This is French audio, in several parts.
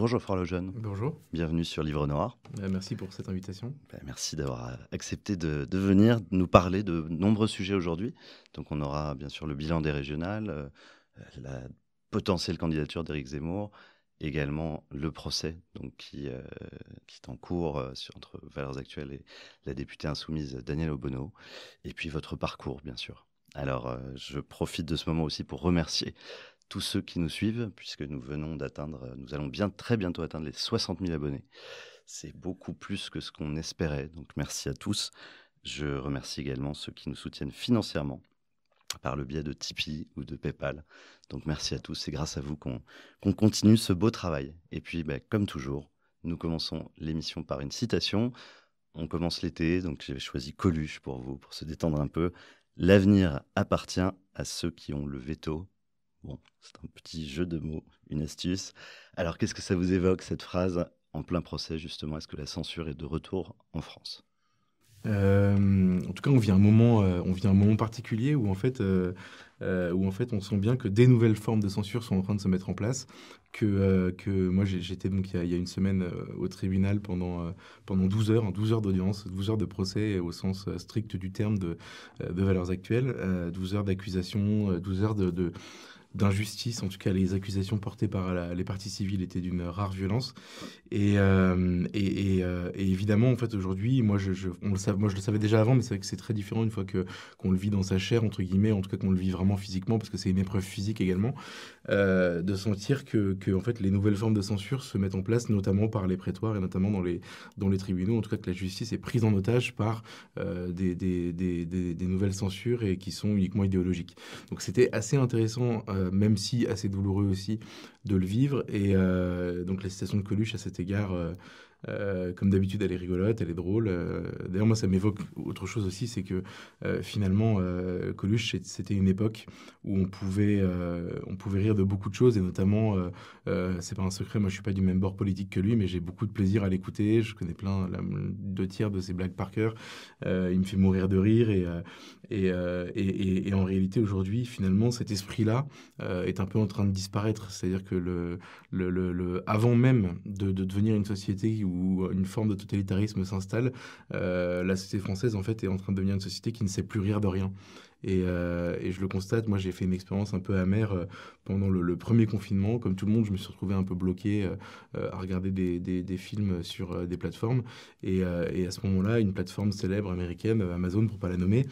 Bonjour François Lejeune. Bonjour. Bienvenue sur Livre Noir. Euh, merci pour cette invitation. Bah, merci d'avoir euh, accepté de, venir nous parler de nombreux sujets aujourd'hui. Donc on aura bien sûr le bilan des régionales, euh, la potentielle candidature d'Éric Zemmour, également le procès donc, qui, qui est en cours sur, entre Valeurs Actuelles et la députée insoumise Danielle Obono, et puis votre parcours, bien sûr. Alors, je profite de ce moment aussi pour remercier tous ceux qui nous suivent, puisque nous venons d'atteindre, euh, nous allons bien très bientôt atteindre les 60 000 abonnés. C'est beaucoup plus que ce qu'on espérait, donc merci à tous. Je remercie également ceux qui nous soutiennent financièrement par le biais de Tipeee ou de PayPal. Donc merci à tous, c'est grâce à vous qu'on continue ce beau travail. Et puis, bah, comme toujours, nous commençons l'émission par une citation. On commence l'été, donc j'ai choisi Coluche pour vous, pour se détendre un peu. L'avenir appartient à ceux qui ont le veto Bon, c'est un petit jeu de mots, une astuce. Alors, qu'est-ce que ça vous évoque, cette phrase en plein procès, justement Est-ce que la censure est de retour en France euh, en tout cas, on vit un moment, euh, on vit un moment particulier où en fait, euh, où en fait, on sent bien que des nouvelles formes de censure sont en train de se mettre en place. Que, que moi, j'étais donc il y, a, une semaine au tribunal pendant pendant 12 heures, 12 hein, heures d'audience, 12 heures de procès au sens strict du terme de, valeurs actuelles, 12 heures d'accusation, 12 heures de d'injustice. En tout cas, les accusations portées par les parties civiles étaient d'une rare violence. Et, euh, euh, évidemment, en fait, aujourd'hui, moi je, on le moi, je le savais déjà avant, mais c'est vrai que c'est très différent une fois que qu'on le vit dans sa chair, entre guillemets, en tout cas qu'on le vit vraiment physiquement, parce que c'est une épreuve physique également, euh, de sentir que, que, en fait, les nouvelles formes de censure se mettent en place, notamment par les prétoires et notamment dans les, dans les tribunaux, en tout cas que la justice est prise en otage par des des, des, des, nouvelles censures et qui sont uniquement idéologiques. Donc c'était assez intéressant euh, même si assez douloureux aussi de le vivre. Et euh, donc la citation de Coluche à cet égard euh, euh, comme d'habitude, elle est rigolote, elle est drôle. Euh, d'ailleurs, moi, ça m'évoque autre chose aussi, c'est que euh, finalement, Coluche, c'était une époque où on pouvait, on pouvait rire de beaucoup de choses, et notamment, c'est pas un secret, moi, je suis pas du même bord politique que lui, mais j'ai beaucoup de plaisir à l'écouter. Je connais plein, deux tiers de ses blagues par cœur. il me fait mourir de rire, et, et, et, en réalité, aujourd'hui, finalement, cet esprit-là est un peu en train de disparaître. C'est-à-dire que le, le, le, avant même de, de devenir une société où où une forme de totalitarisme s'installe, euh, la société française en fait est en train de devenir une société qui ne sait plus rire de rien. Euh, et, je le constate, moi j'ai fait une expérience un peu amère euh, pendant le, premier confinement. Comme tout le monde, je me suis retrouvé un peu bloqué euh, à regarder des, films sur des plateformes. Et, à ce moment-là, une plateforme célèbre américaine, Amazon pour pas la nommer,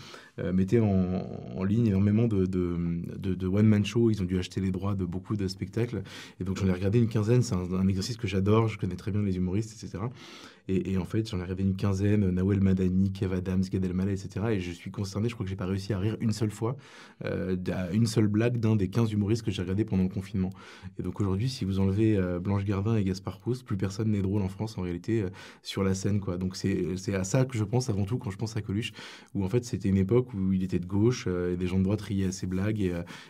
mettait en, ligne énormément de, one-man show. Ils ont dû acheter les droits de beaucoup de spectacles. Et donc j'en ai regardé une quinzaine. C'est un, un exercice que j'adore. Je connais très bien les humoristes, etc. Et, en fait, j'en ai rêvé une quinzaine, euh, Nawel Madani, Kev Adams, Gad Elmaleh, etc. Et je suis concerné, je crois que j'ai pas réussi à rire une seule fois euh, à une seule blague d'un des 15 humoristes que j'ai regardé pendant le confinement. Et donc aujourd'hui, si vous enlevez euh, Blanche Gardin et Gaspard Proust, plus personne n'est drôle en France en réalité euh, sur la scène. quoi. Donc c'est à ça que je pense avant tout quand je pense à Coluche, où en fait c'était une époque où il était de gauche et des gens de droite riaient à ses blagues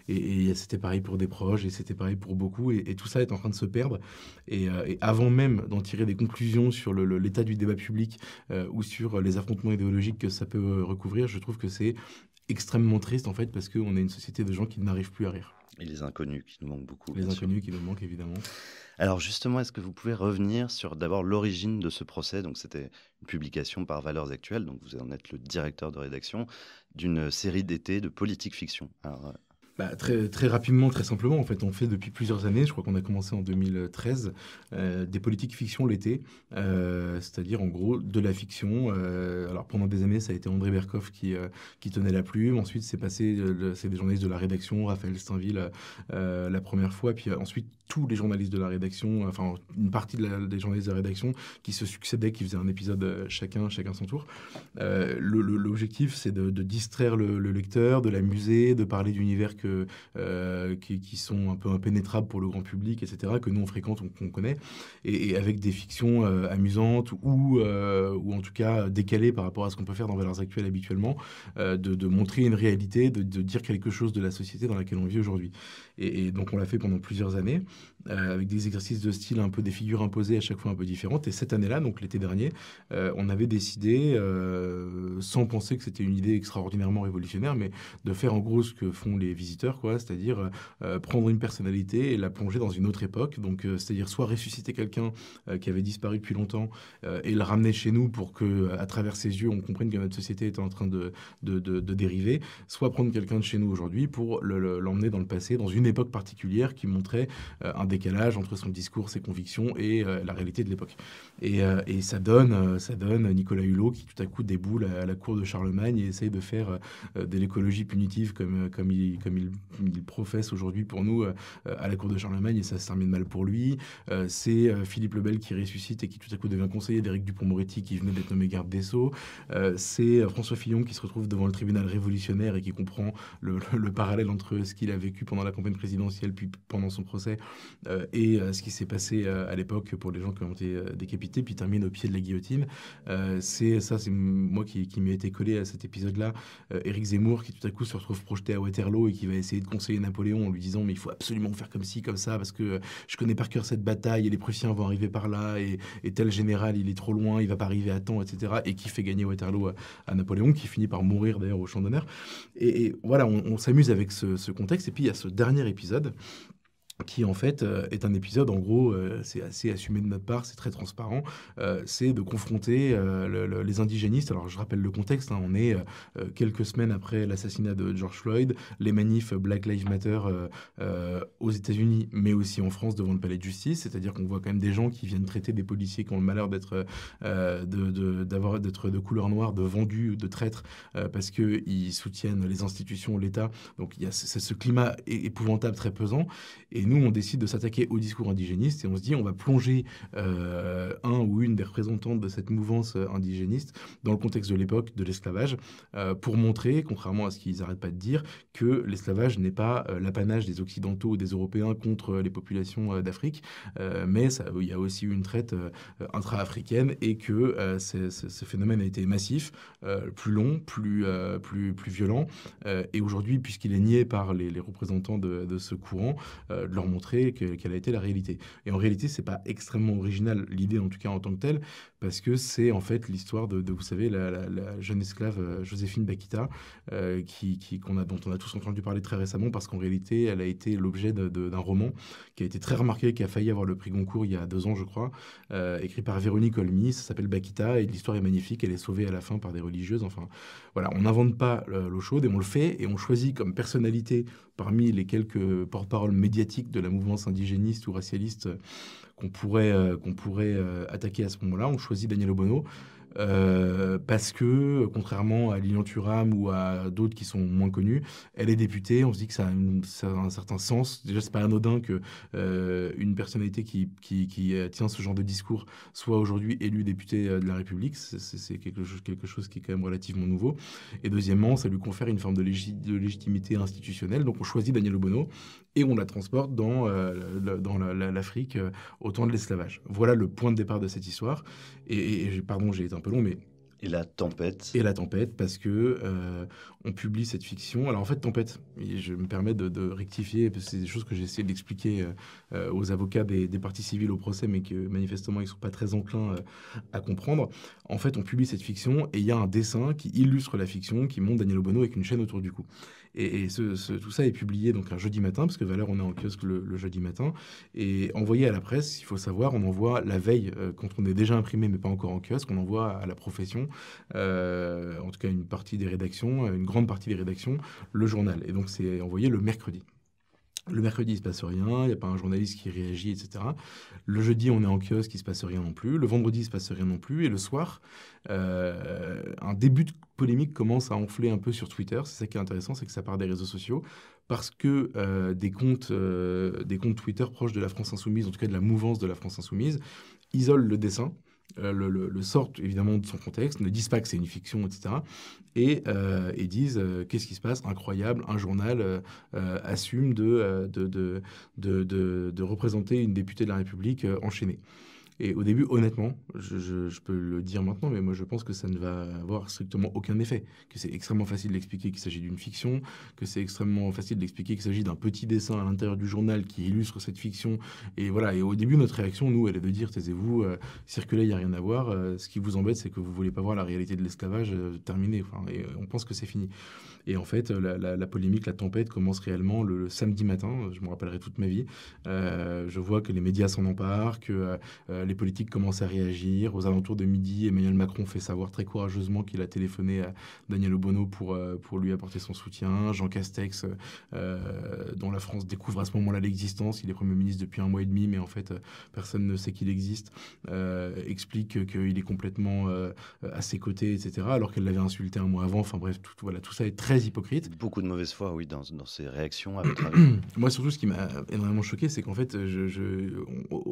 et, et, c'était pareil pour des proches et c'était pareil pour beaucoup et, tout ça est en train de se perdre. Et, avant même d'en tirer des conclusions sur le, le l'état du débat public euh, ou sur les affrontements idéologiques que ça peut euh, recouvrir, je trouve que c'est extrêmement triste en fait parce qu'on est une société de gens qui n'arrivent plus à rire. Et les inconnus qui nous manquent beaucoup. Les inconnus qui nous manquent évidemment. Alors justement, est-ce que vous pouvez revenir sur d'abord l'origine de ce procès Donc c'était une publication par Valeurs Actuelles, donc vous en êtes le directeur de rédaction d'une série d'été de politique fiction. Alors bah, très, très rapidement, très simplement, en fait, on fait depuis plusieurs années, je crois qu'on a commencé en 2013, euh, des politiques fiction l'été, euh, c'est-à-dire en gros de la fiction. Euh, alors pendant des années, ça a été André Berkoff qui, qui tenait la plume, ensuite c'est passé, c'est des journalistes de la rédaction, Raphaël Steinville la première fois, puis ensuite tous les journalistes de la rédaction, enfin une partie des journalistes de la rédaction qui se succédaient, qui faisaient un épisode chacun, chacun son tour. L'objectif, c'est de, distraire le, le, lecteur, de l'amuser, de parler d'univers que euh, qui, sont un peu impénétrables pour le grand public, etc., que nous on fréquente, qu'on connaît, et, avec des fictions euh, amusantes ou, euh, ou en tout cas décalées par rapport à ce qu'on peut faire dans Valeurs Actuelles habituellement, de, montrer une réalité, de, dire quelque chose de la société dans laquelle on vit aujourd'hui. Et, donc on l'a fait pendant plusieurs années, euh, avec des exercices de style un peu des figures imposées à chaque fois un peu différentes. Et cette année-là, donc l'été dernier, euh, on avait décidé, euh, sans penser que c'était une idée extraordinairement révolutionnaire, mais de faire en gros ce que font les visiteurs, quoi, c'est-à-dire prendre une personnalité et la plonger dans une autre époque. Donc c'est-à-dire soit ressusciter quelqu'un qui avait disparu depuis longtemps et le ramener chez nous pour que, à travers ses yeux, on comprenne que notre société est en train de, de, de, dériver, soit prendre quelqu'un de chez nous aujourd'hui pour l'emmener dans le passé, dans une époque particulière qui montrait euh, un décalage entre son discours, ses convictions et euh, la réalité de l'époque. Et, euh, ça, donne, ça donne Nicolas Hulot qui tout à coup déboule à, la cour de Charlemagne et essaye de faire de l'écologie punitive comme, comme, il, comme il, professe aujourd'hui pour nous à la cour de Charlemagne et ça se termine mal pour lui. c'est Philippe Lebel qui ressuscite et qui tout à coup devient conseiller d'Éric Dupont-Moretti qui venait d'être nommé garde des Sceaux. c'est François Fillon qui se retrouve devant le tribunal révolutionnaire et qui comprend le, le parallèle entre ce qu'il a vécu pendant la campagne présidentielle, puis pendant son procès, euh, et euh, ce qui s'est passé euh, à l'époque pour les gens qui ont été décapités, puis termine au pied de la guillotine. c'est ça, c'est moi qui, qui m'y été collé à cet épisode-là. Éric Zemmour qui tout à coup se retrouve projeté à Waterloo et qui va essayer de conseiller Napoléon en lui disant mais il faut absolument faire comme ci, comme ça, parce que je connais par cœur cette bataille et les Prussiens vont arriver par là et, tel général il est trop loin, il va pas arriver à temps, etc. Et qui fait gagner Waterloo à, Napoléon, qui finit par mourir d'ailleurs au champ d'honneur. Et, voilà, on, s'amuse avec ce, ce contexte. Et puis il y a ce dernier épisode qui en fait euh, est un épisode, en gros, euh, c'est assez assumé de notre part, c'est très transparent, euh, c'est de confronter les indigénistes. Alors je rappelle le contexte, hein, on est quelques semaines après l'assassinat de George Floyd, les manifs Black Lives Matter aux États-Unis, mais aussi en France devant le palais de justice, c'est-à-dire qu'on voit quand même des gens qui viennent traiter des policiers qui ont le malheur d'être de, de couleur noire, de vendus, de traîtres, parce qu'ils soutiennent les institutions, l'État. Donc il y a ce, ce climat épouvantable, très pesant. Et nous, on décide de s'attaquer au discours indigéniste et on se dit, on va plonger euh, un ou une des représentantes de cette mouvance euh, indigéniste dans le contexte de l'époque de l'esclavage euh, pour montrer, contrairement à ce qu'ils n'arrêtent pas de dire, que l'esclavage n'est pas l'apanage des Occidentaux ou des Européens contre les populations d'Afrique, mais il y a aussi une traite intra-africaine et que ce phénomène a été massif, plus long, plus, plus, plus violent. et aujourd'hui, puisqu'il est nié par les, représentants de, ce courant, euh, montrer quelle a été la réalité. Et en réalité, c'est pas extrêmement original l'idée en tout cas en tant que telle, parce que c'est en fait l'histoire de, vous savez, la, jeune esclave euh, Joséphine Bakita, euh, qui, qu'on a, dont on a tous entendu parler très récemment, parce qu'en réalité, elle a été l'objet d'un roman qui a été très remarqué, qui a failli avoir le prix Goncourt il y a deux ans, je crois, euh, écrit par Véronique Olmy. Ça s'appelle Bakita, et l'histoire est magnifique. Elle est sauvée à la fin par des religieuses. Enfin, voilà, on n'invente pas l'eau chaude, et on le fait, et on choisit comme personnalité parmi les quelques porte-paroles médiatiques de la mouvance indigéniste ou racialiste qu'on pourrait, euh, pourrait euh, attaquer à ce moment-là. On choisit Daniel Obono euh, parce que, contrairement à Lilian Thuram ou à d'autres qui sont moins connus, elle est députée. On se dit que ça a, un certain sens. Déjà, c'est pas anodin que euh, une personnalité qui, tient ce genre de discours soit aujourd'hui élue députée euh, de la République. C'est quelque chose, quelque chose qui est quand même relativement nouveau. Et deuxièmement, ça lui confère une forme de, légitimité institutionnelle. Donc, on choisit Daniel Obono et on la transporte dans, dans l'Afrique au temps de l'esclavage. Voilà le point de départ de cette histoire et, pardon, j'ai été un peu long, mais et la tempête. Et la tempête, parce que euh, on publie cette fiction. Alors en fait, tempête, je me permets de, rectifier, parce que c'est des choses que j'ai essayé d'expliquer euh, euh, aux avocats des, parties civiles au procès, mais que manifestement, ils ne sont pas très enclins à comprendre. En fait, on publie cette fiction et il y a un dessin qui illustre la fiction, qui montre Daniel Obono avec une chaîne autour du cou. Et, tout ça est publié donc un jeudi matin, parce que valeur on est en kiosque le, jeudi matin, et envoyé à la presse, il faut savoir, on envoie la veille, euh, quand on est déjà imprimé mais pas encore en kiosque, on envoie à la profession, euh, en tout cas une partie des rédactions, une grande partie des rédactions, le journal. Et donc c'est envoyé le mercredi. Le mercredi, il se passe rien, il n'y a pas un journaliste qui réagit, etc. Le jeudi, on est en kiosque, il se passe rien non plus. Le vendredi, il se passe rien non plus. Et le soir, euh, un début de polémique commence à enfler un peu sur Twitter. C'est ça qui est intéressant, c'est que ça part des réseaux sociaux parce que euh, des comptes, euh, des comptes Twitter proches de la France insoumise, en tout cas de la mouvance de la France insoumise, isolent le dessin euh, le, sortent évidemment de son contexte, ne disent pas que c'est une fiction, etc. Euh, et, disent euh, qu'est-ce qui se passe Incroyable, un journal assume de, représenter une députée de la République enchaînée. Et au début, honnêtement, je, peux le dire maintenant, mais moi je pense que ça ne va avoir strictement aucun effet. Que c'est extrêmement facile d'expliquer qu'il s'agit d'une fiction, que c'est extrêmement facile d'expliquer qu'il s'agit d'un petit dessin à l'intérieur du journal qui illustre cette fiction. Et voilà, et au début, notre réaction, nous, elle est de dire taisez-vous, euh, circulez, il n'y a rien à voir. Euh, ce qui vous embête, c'est que vous ne voulez pas voir la réalité de l'esclavage euh, terminée. Enfin, et on pense que c'est fini. Et en fait, la, polémique, la tempête commence réellement le, samedi matin, je me rappellerai toute ma vie. je vois que les médias s'en emparent, que les politiques commencent à réagir. Aux alentours de midi, Emmanuel Macron fait savoir très courageusement qu'il a téléphoné à Daniel Obono pour, euh, pour lui apporter son soutien. Jean Castex, euh, euh, dont la France découvre à ce moment-là l'existence, il est Premier ministre depuis un mois et demi, mais en fait, personne ne sait qu'il existe, explique qu'il est complètement à ses côtés, etc., alors qu'elle l'avait insulté un mois avant. Enfin bref, tout, voilà, tout ça est très hypocrite. Beaucoup de mauvaise foi, oui, dans, dans ses réactions Moi, surtout, ce qui m'a énormément choqué, c'est qu'en fait, je,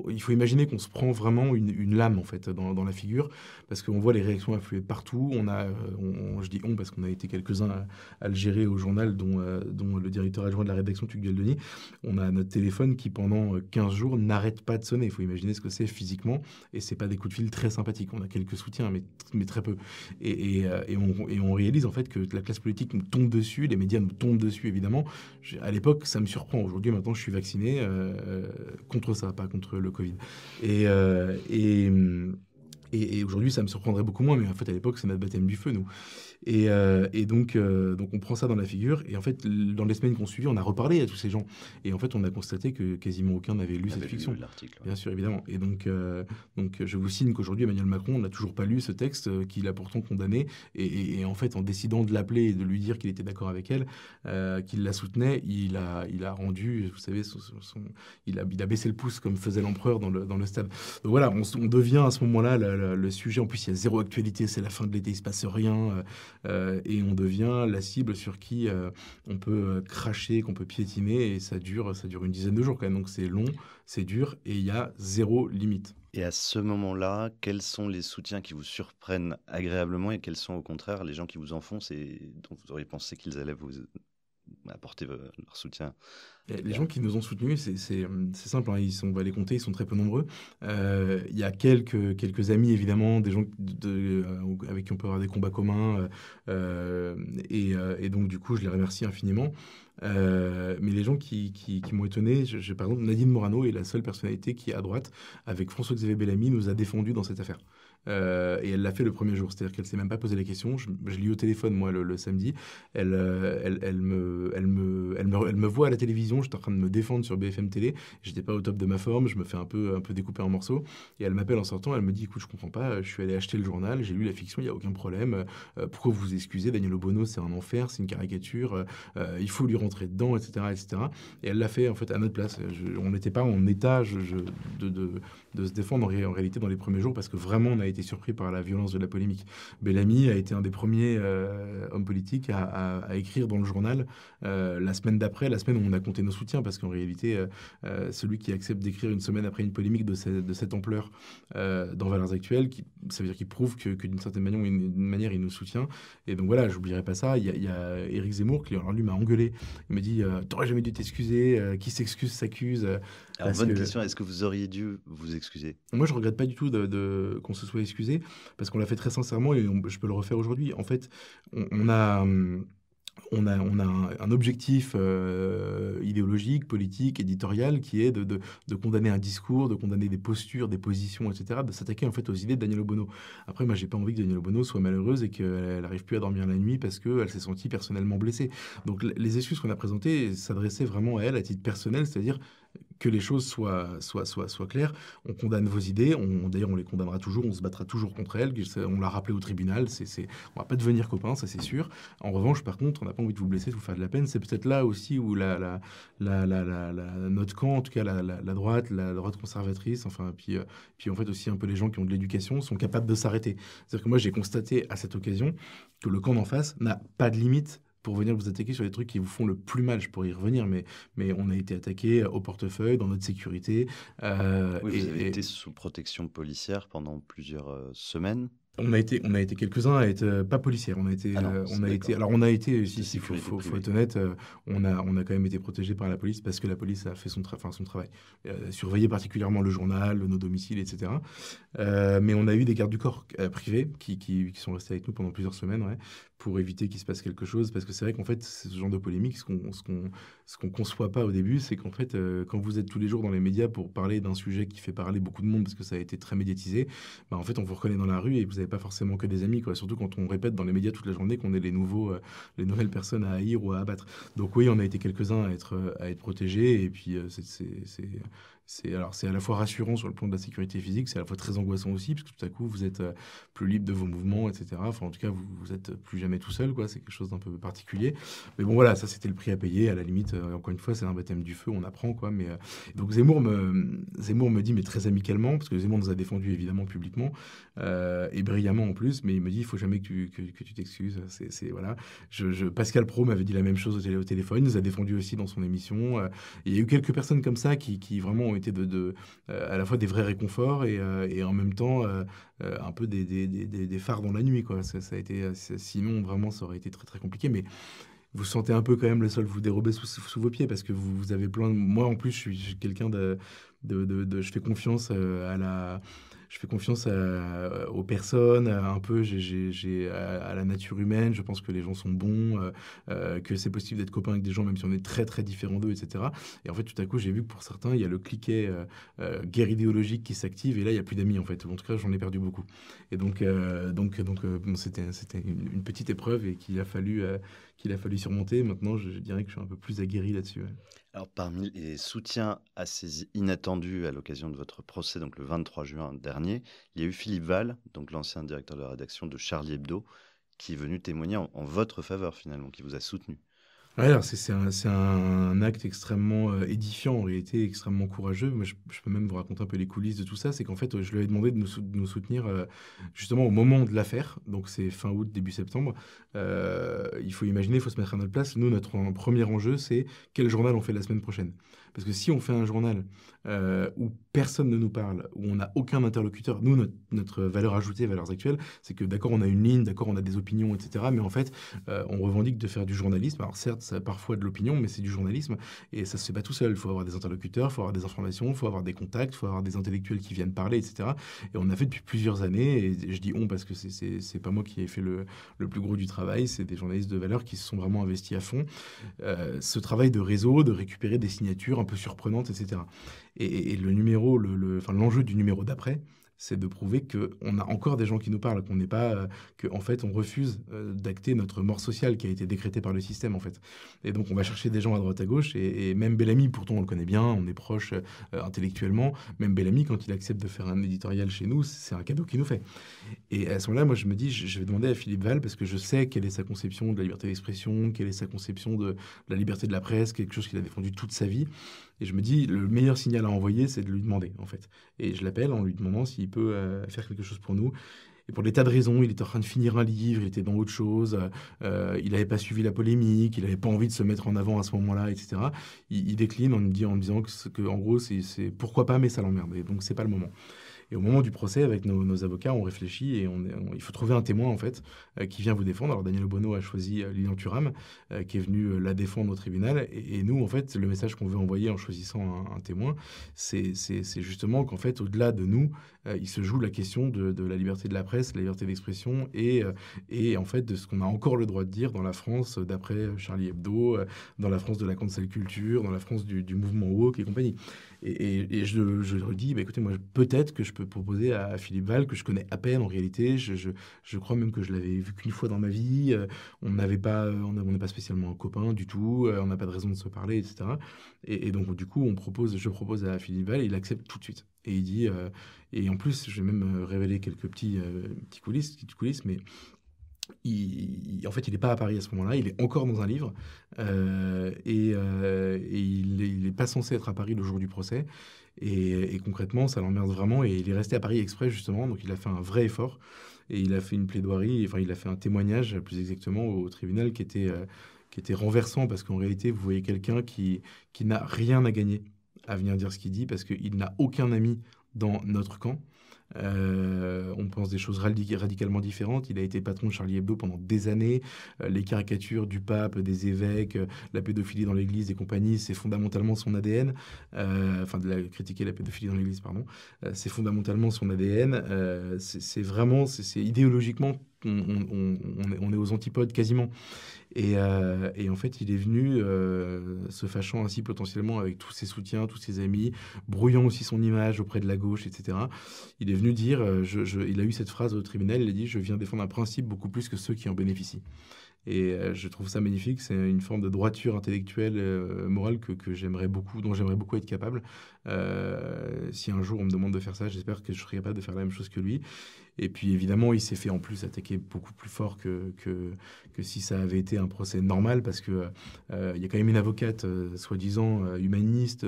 il faut imaginer qu'on se prend vraiment vraiment une, lame en fait dans, la figure, parce qu'on voit les réactions affluer partout. On a, euh, je dis on parce qu'on a été quelques-uns à, le gérer au journal, dont, euh, dont le directeur adjoint de la rédaction Tuc Denis. On a notre téléphone qui pendant 15 euh, jours n'arrête pas de sonner. Il faut imaginer ce que c'est physiquement, et c'est pas des coups de fil très sympathiques. On a quelques soutiens, mais, très peu. Et, et, on, réalise en fait que la classe politique nous tombe dessus, les médias nous tombent dessus évidemment. à l'époque, ça me surprend. Aujourd'hui, maintenant, je suis vacciné contre ça, pas contre le Covid. Et, euh, hum, et, aujourd'hui, ça me surprendrait beaucoup moins, mais en fait, à l'époque, c'est notre baptême du feu, nous. Euh, et, donc, euh, donc, on prend ça dans la figure. Et en fait, dans les semaines qu'on suivi on a reparlé à tous ces gens. Et en fait, on a constaté que quasiment aucun n'avait lu cette fiction. L'article, Bien sûr, évidemment. Et donc, euh, donc je vous signe qu'aujourd'hui, Emmanuel Macron n'a toujours pas lu ce texte qu'il a pourtant condamné. Et, en fait, en décidant de l'appeler et de lui dire qu'il était d'accord avec elle, qu'il la soutenait, il a, il a rendu, vous savez, son, il, a, il, a, baissé le pouce comme faisait l'empereur dans le, dans le stade. Donc voilà, on, devient à ce moment-là le, le, sujet. En plus, il y a zéro actualité, c'est la fin de l'été, il se passe rien. Euh, et on devient la cible sur qui euh, on peut euh, cracher, qu'on peut piétiner, et ça dure, ça dure une dizaine de jours quand même. Donc c'est long, c'est dur, et il y a zéro limite. Et à ce moment-là, quels sont les soutiens qui vous surprennent agréablement et quels sont au contraire les gens qui vous enfoncent et dont vous auriez pensé qu'ils allaient vous apporter euh, leur soutien. Les gens qui nous ont soutenus, c'est simple, hein, ils sont, on va les compter, ils sont très peu nombreux. Euh, il y a quelques, quelques amis, évidemment, des gens euh, avec qui on peut avoir des combats communs. et, donc, du coup, je les remercie infiniment. mais les gens qui, m'ont étonné, je, par exemple, Nadine Morano est la seule personnalité qui, à droite, avec François-Xavier Bellamy, nous a défendus dans cette affaire. Euh, et elle l'a fait le premier jour, c'est-à-dire qu'elle s'est même pas posé la question. Je, lis l'ai au téléphone, moi, le, samedi. Euh, elle, elle, me, elle, me, elle, elle, me, voit à la télévision, j'étais en train de me défendre sur BFM Télé. J'étais pas au top de ma forme, je me fais un peu, un peu découper en morceaux. Et elle m'appelle en sortant, elle me dit Écoute, je comprends pas, je suis allé acheter le journal, j'ai lu la fiction, il n'y a aucun problème. Euh, pourquoi vous excuser, excusez Daniel Obono, c'est un enfer, c'est une caricature, il faut lui rentrer dedans, etc. etc. Et elle l'a fait, en fait, à notre place. on n'était pas en état de, se défendre en, en réalité dans les premiers jours parce que vraiment, on a été été surpris par la violence de la polémique. Bellamy a été un des premiers euh, hommes politiques à, écrire dans le journal euh, la semaine d'après, la semaine où on a compté nos soutiens, parce qu'en réalité, euh, celui qui accepte d'écrire une semaine après une polémique de, cette, ampleur dans Valeurs Actuelles, qui, ça veut dire qu'il prouve que, d'une certaine manière, une, manière, il nous soutient. Et donc voilà, j'oublierai pas ça. Il y, a, eric Éric Zemmour qui, alors lui, m'a engueulé. Il m'a dit T'aurais jamais dû t'excuser, qui s'excuse s'accuse. Alors, bonne question, est-ce que vous auriez dû vous excuser Moi, je regrette pas du tout de, qu'on se soit excusé, parce qu'on l'a fait très sincèrement et je peux le refaire aujourd'hui. En fait, on, a... on a, un, objectif euh, idéologique, politique, éditorial, qui est de, condamner un discours, de condamner des postures, des positions, etc., de s'attaquer en fait aux idées de Daniel Obono. Après, moi, j'ai pas envie que Daniel Obono soit malheureuse et qu'elle n'arrive plus à dormir la nuit parce qu'elle s'est sentie personnellement blessée. Donc, les excuses qu'on a présentées s'adressaient vraiment à elle à titre personnel, c'est-à-dire que les choses soient, soient, soient, soient claires. On condamne vos idées, on, d'ailleurs on les condamnera toujours, on se battra toujours contre elles, on l'a rappelé au tribunal, c'est, ne on va pas devenir copains, ça c'est sûr. En revanche, par contre, on n'a pas envie de vous blesser, de vous faire de la peine. C'est peut-être là aussi où la, la, notre camp, en tout cas la, droite, la droite conservatrice, enfin, puis, euh, puis en fait aussi un peu les gens qui ont de l'éducation sont capables de s'arrêter. C'est-à-dire que moi j'ai constaté à cette occasion que le camp d'en face n'a pas de limite pour venir vous attaquer sur les trucs qui vous font le plus mal. Je pourrais y revenir, mais, mais on a été attaqué euh, au portefeuille, dans notre sécurité. Euh, vous avez été sous protection policière pendant plusieurs euh, semaines. On a été, on a été quelques-uns à être pas policière. On a été, ah on a été, alors on a été, si, il faut, être honnête, on a, on a quand même été protégé par la police parce que la police a fait son, son travail, surveiller particulièrement le journal, nos domiciles, etc. mais on a eu des gardes du corps privés qui, qui, qui, sont restés avec nous pendant plusieurs semaines, ouais, pour éviter qu'il se passe quelque chose. Parce que c'est vrai qu'en fait, ce genre de polémique, ce qu'on ce qu'on conçoit pas au début, c'est qu'en fait, euh, quand vous êtes tous les jours dans les médias pour parler d'un sujet qui fait parler beaucoup de monde parce que ça a été très médiatisé, bah, en fait, on vous reconnaît dans la rue et vous n'avez pas forcément que des amis. Quoi. Surtout quand on répète dans les médias toute la journée qu'on est les nouveaux, euh, les nouvelles personnes à haïr ou à abattre. Donc oui, on a été quelques-uns à être euh, à être protégés et puis c'est c'est alors c'est à la fois rassurant sur le plan de la sécurité physique, c'est à la fois très angoissant aussi parce que tout à coup vous êtes euh, plus libre de vos mouvements, etc. Enfin en tout cas vous, vous êtes plus jamais tout seul quoi. C'est quelque chose d'un peu particulier. Mais bon voilà, ça c'était le prix à payer. À la limite, euh, encore une fois, c'est un baptême du feu, on apprend quoi. Mais euh, donc Zemmour me Zemmour me dit mais très amicalement parce que Zemmour nous a défendu évidemment publiquement et brillamment en plus, mais il me dit il faut jamais que tu que, tu t'excuses. C'est voilà. Je, Pascal Pro m'avait dit la même chose au, téléphone. Il nous a défendu aussi dans son émission. Il y a eu quelques personnes comme ça qui, qui vraiment de, euh, à la fois des vrais réconforts et, euh, en même temps euh, un peu des, phares dans la nuit. Quoi. Ça, a été, sinon, vraiment, ça aurait été très très compliqué. Mais vous sentez un peu quand même le sol vous dérober sous, vos pieds parce que vous, vous, avez plein de... Moi, en plus, je suis, quelqu'un de, de, Je fais confiance à la je fais confiance euh, aux personnes, un peu j'ai, à, la nature humaine. Je pense que les gens sont bons, euh, euh, que c'est possible d'être copain avec des gens, même si on est très très différent d'eux, etc. Et en fait, tout à coup, j'ai vu que pour certains, il y a le cliquet guerre idéologique qui s'active, et là, il n'y a plus d'amis en fait. En tout cas, j'en ai perdu beaucoup. Et donc, donc, donc, c'était, c'était une petite épreuve et qu'il a fallu, qu'il a fallu surmonter. Maintenant, je, dirais que je suis un peu plus aguerri là-dessus. Alors, parmi les soutiens assez inattendus à l'occasion de votre procès, donc le 23 juin dernier, il y a eu Philippe Val, donc l'ancien directeur de la rédaction de Charlie Hebdo, qui est venu témoigner en votre faveur finalement, qui vous a soutenu. Alors, c'est un, acte extrêmement euh, édifiant, en réalité, extrêmement courageux. Moi, je, peux même vous raconter un peu les coulisses de tout ça. C'est qu'en fait, je lui avais demandé de nous, soutenir euh, justement au moment de l'affaire. Donc, c'est fin août, début septembre. Euh, il faut imaginer, il faut se mettre à notre place. Nous, notre premier enjeu, c'est quel journal on fait la semaine prochaine. Parce que si on fait un journal euh, où personne ne nous parle, où on n'a aucun interlocuteur. Nous, notre, valeur ajoutée, valeurs actuelles, c'est que d'accord, on a une ligne, d'accord, on a des opinions, etc. Mais en fait, euh, on revendique de faire du journalisme. Alors certes, ça parfois de l'opinion, mais c'est du journalisme et ça se fait pas tout seul. Il faut avoir des interlocuteurs, il faut avoir des informations, il faut avoir des contacts, il faut avoir des intellectuels qui viennent parler, etc. Et on a fait depuis plusieurs années. Et je dis on parce que c'est, c'est, pas moi qui ai fait le, le plus gros du travail, c'est des journalistes de valeur qui se sont vraiment investis à fond. Euh, ce travail de réseau, de récupérer des signatures un peu surprenantes, etc. Et, le numéro, le, enfin, l'enjeu du numéro d'après, c'est de prouver qu'on a encore des gens qui nous parlent, qu'on n'est pas, euh, qu'en fait, on refuse euh, d'acter notre mort sociale qui a été décrétée par le système, en fait. Et donc, on va chercher des gens à droite à gauche, et, même Bellamy, pourtant, on le connaît bien, on est proche euh, intellectuellement, même Bellamy, quand il accepte de faire un éditorial chez nous, c'est un cadeau qu'il nous fait. Et à ce moment-là, moi, je me dis, je, vais demander à Philippe Val, parce que je sais quelle est sa conception de la liberté d'expression, quelle est sa conception de la liberté de la presse, quelque chose qu'il a défendu toute sa vie. Et je me dis, le meilleur signal à envoyer, c'est de lui demander, en fait. Et je l'appelle en lui demandant s'il peut euh, faire quelque chose pour nous. Et pour des tas de raisons, il était en train de finir un livre, il était dans autre chose, euh, il n'avait pas suivi la polémique, il n'avait pas envie de se mettre en avant à ce moment-là, etc. Il, décline en me, en disant que, en gros, c'est pourquoi pas, mais ça l'emmerde. Et donc, n'est pas le moment. Et au moment du procès, avec nos, avocats, on réfléchit et on, il faut trouver un témoin, en fait, euh, qui vient vous défendre. Alors, Daniel Obono a choisi euh, Lilian Thuram, euh, qui est venu la défendre au tribunal. Et, nous, en fait, le message qu'on veut envoyer en choisissant un, témoin, c'est justement qu'en fait, au-delà de nous, il se joue la question de, la liberté de la presse, la liberté d'expression et, et en fait de ce qu'on a encore le droit de dire dans la France d'après Charlie Hebdo, dans la France de la cancel culture, dans la France du, du mouvement woke et compagnie. Et, je, je, dis, bah, écoutez, moi, peut-être que je peux proposer à Philippe Val, que je connais à peine en réalité. Je, crois même que je l'avais vu qu'une fois dans ma vie. Euh, on n'avait pas, euh, on n'est pas spécialement un copain du tout. Euh, on n'a pas de raison de se parler, etc. Et, donc, du coup, on propose, je propose à Philippe Val, il accepte tout de suite. Et il dit, et en plus, je vais même révéler quelques petits, petits coulisses, petites coulisses, mais en fait, il n'est pas à Paris à ce moment-là, il est encore dans un livre, euh, euh, et, il n'est pas censé être à Paris le jour du procès. Et, concrètement, ça l'emmerde vraiment, et il est resté à Paris exprès, justement, donc il a fait un vrai effort, et il a fait une plaidoirie, enfin, il a fait un témoignage, plus exactement, au tribunal euh, qui était, renversant, parce qu'en réalité, vous voyez quelqu'un qui n'a rien à gagner à venir dire ce qu'il dit, parce qu'il n'a aucun ami dans notre camp. Euh, on pense des choses radicalement différentes. Il a été patron de Charlie Hebdo pendant des années. Euh, les caricatures du pape, des évêques, euh, la pédophilie dans l'Église et compagnie, c'est fondamentalement son ADN. Enfin, de la, critiquer la pédophilie dans l'Église, pardon. c'est fondamentalement son ADN. c'est vraiment, c'est idéologiquement on, est aux antipodes quasiment. Et, euh, en fait, il est venu euh, se fâchant ainsi potentiellement avec tous ses soutiens, tous ses amis, brouillant aussi son image auprès de la gauche, etc. Il est venu dire, euh, il a eu cette phrase au tribunal, il a dit, je viens défendre un principe beaucoup plus que ceux qui en bénéficient. Et je trouve ça magnifique. C'est une forme de droiture intellectuelle, morale que, j'aimerais beaucoup, dont j'aimerais beaucoup être capable. si un jour on me demande de faire ça, j'espère que je serai capable de faire la même chose que lui. Et puis évidemment, il s'est fait en plus attaquer beaucoup plus fort que, que, si ça avait été un procès normal, parce que euh, il y a quand même une avocate, euh, soi-disant euh, humaniste,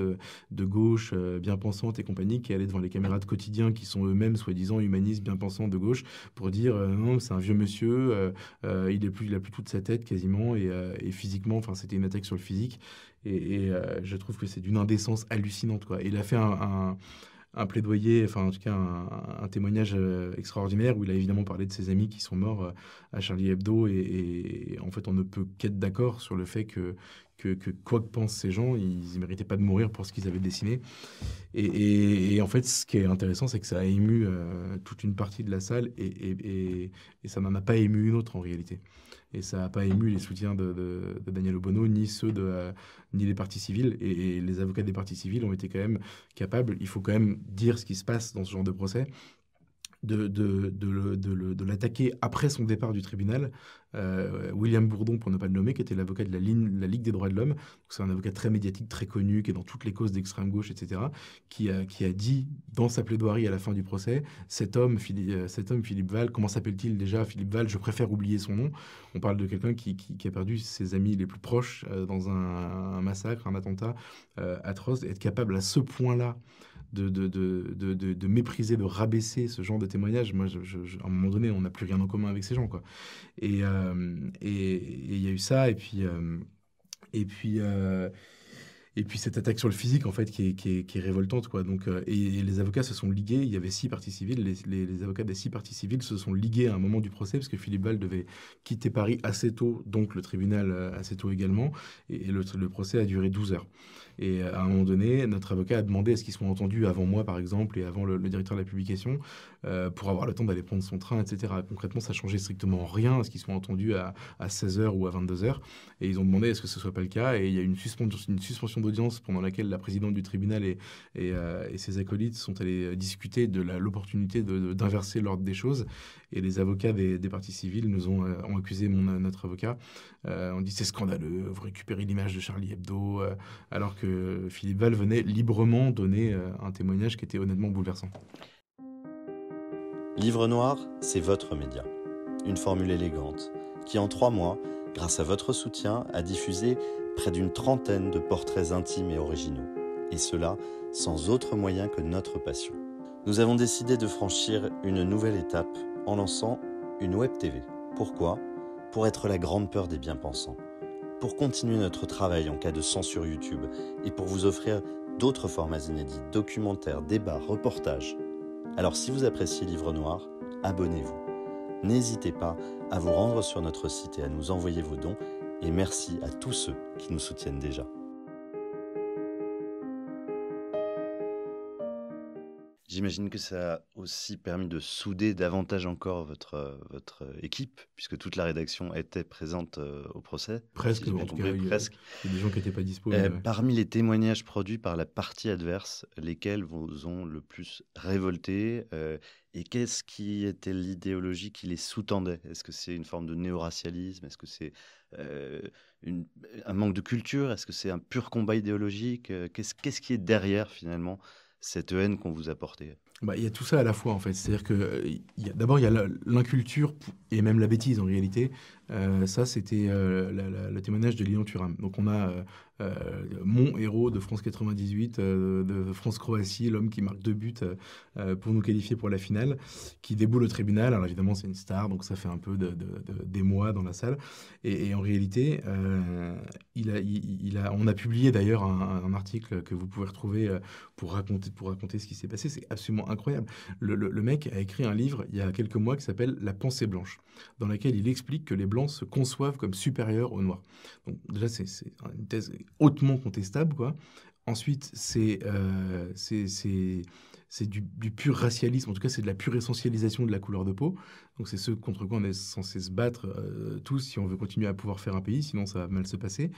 de gauche, bien pensante et compagnie, qui allait devant les caméras de quotidien, qui sont eux-mêmes soi-disant humanistes, bien pensants de gauche, pour dire non, c'est un vieux monsieur, il n'a plus, il plus toute sa tête quasiment, et, physiquement, enfin, c'était une attaque sur le physique. Et, je trouve que c'est d'une indécence hallucinante, quoi. Et il a fait un un plaidoyer, enfin en tout cas un, témoignage euh, extraordinaire où il a évidemment parlé de ses amis qui sont morts euh, à Charlie Hebdo et, en fait on ne peut qu'être d'accord sur le fait que, que, quoi que pensent ces gens, ils ne méritaient pas de mourir pour ce qu'ils avaient dessiné. Et, en fait ce qui est intéressant c'est que ça a ému euh, toute une partie de la salle et ça n'en a pas ému une autre en réalité et ça n'a pas ému les soutiens de, Daniel Obono, ni ceux de, euh, ni les partis civils. Et, et, les avocats des partis civils ont été quand même capables, il faut quand même dire ce qui se passe dans ce genre de procès, de, l'attaquer après son départ du tribunal. Euh, William Bourdon, pour ne pas le nommer, qui était l'avocat de la, Ligue des droits de l'homme, c'est un avocat très médiatique, très connu, qui est dans toutes les causes d'extrême gauche, etc., qui a, dit dans sa plaidoirie à la fin du procès, cet homme, Philippe, euh, cet homme, Philippe Val, comment s'appelle-t-il déjà Philippe Val, je préfère oublier son nom. On parle de quelqu'un qui, a perdu ses amis les plus proches euh, dans un, massacre, un attentat atroce, être capable à ce point-là de, mépriser, de rabaisser ce genre de témoignage Moi, à un moment donné, on n'a plus rien en commun avec ces gens. Euh, et il et, y a eu ça, et puis... Euh, et puis euh, et puis cette attaque sur le physique, en fait, qui est, révoltante, quoi. Donc, et, les avocats se sont ligués. Il y avait six parties civiles. Les, avocats des six parties civiles se sont ligués à un moment du procès parce que Philippe Ball devait quitter Paris assez tôt, donc le tribunal assez tôt également. Et, le, le, procès a duré 12 heures. Et euh, à un moment donné, notre avocat a demandé à ce qu'ils soient entendus avant moi, par exemple, et avant le, directeur de la publication, euh, pour avoir le temps d'aller prendre son train, etc. Concrètement, ça changeait strictement rien à ce qu'ils soient entendus à, à 16h ou à 22h. Et ils ont demandé à ce que ce soit pas le cas. Et il y a une, suspension, une suspension d'audience pendant laquelle la présidente du tribunal et, et, euh, et ses acolytes sont allés discuter de l'opportunité d'inverser l'ordre des choses. Et les avocats des, partis parties civiles nous ont, euh, accusé mon, euh, notre avocat. Euh, on dit c'est scandaleux, vous récupérez l'image de Charlie Hebdo, alors que Philippe Val venait librement donner un témoignage qui était honnêtement bouleversant. Livre Noir, c'est votre média. Une formule élégante qui, en trois mois, grâce à votre soutien, a diffusé près d'une trentaine de portraits intimes et originaux. Et cela sans autre moyen que notre passion. Nous avons décidé de franchir une nouvelle étape en lançant une web TV. Pourquoi Pour être la grande peur des bien-pensants. Pour continuer notre travail en cas de censure YouTube et pour vous offrir d'autres formats inédits, documentaires, débats, reportages. Alors si vous appréciez Livre Noir, abonnez-vous. N'hésitez pas à vous rendre sur notre site et à nous envoyer vos dons et merci à tous ceux qui nous soutiennent déjà. J'imagine que ça a aussi permis de souder davantage encore votre, euh, votre euh, équipe, puisque toute la rédaction était présente euh, au procès. Presque, si presque. Il y a des gens qui n'étaient pas disponibles. Parmi les témoignages produits par la partie adverse, lesquels vous ont le plus révolté et qu'est-ce qui était l'idéologie qui les sous-tendait Est-ce que c'est une forme de néo-racialisme Est-ce que c'est un manque de culture Est-ce que c'est un pur combat idéologique Qu'est-ce qui est derrière finalement cette haine qu'on vous a portée bah, il y a tout ça à la fois en fait. C'est-à-dire que d'abord il y a l'inculture et même la bêtise en réalité. Euh, ça c'était euh, le témoignage de Léon Turam. Donc on a euh, mon héros de France 98, de France Croatie, l'homme qui marque deux buts pour nous qualifier pour la finale, qui déboule au tribunal. Alors évidemment c'est une star, donc ça fait un peu de, des mois dans la salle. Et, en réalité, il a, il, a, on a publié d'ailleurs un, un, article que vous pouvez retrouver pour raconter, pour raconter ce qui s'est passé. C'est absolument incroyable. Le, mec a écrit un livre il y a quelques mois qui s'appelle La pensée blanche, dans lequel il explique que les blancs se conçoivent comme supérieurs aux noirs. Donc déjà, c'est une thèse hautement contestable, quoi. Ensuite, c'est euh, du, pur racialisme, en tout cas c'est de la pure essentialisation de la couleur de peau. Donc c'est ce contre quoi on est censé se battre euh, tous si on veut continuer à pouvoir faire un pays, sinon ça va mal se passer.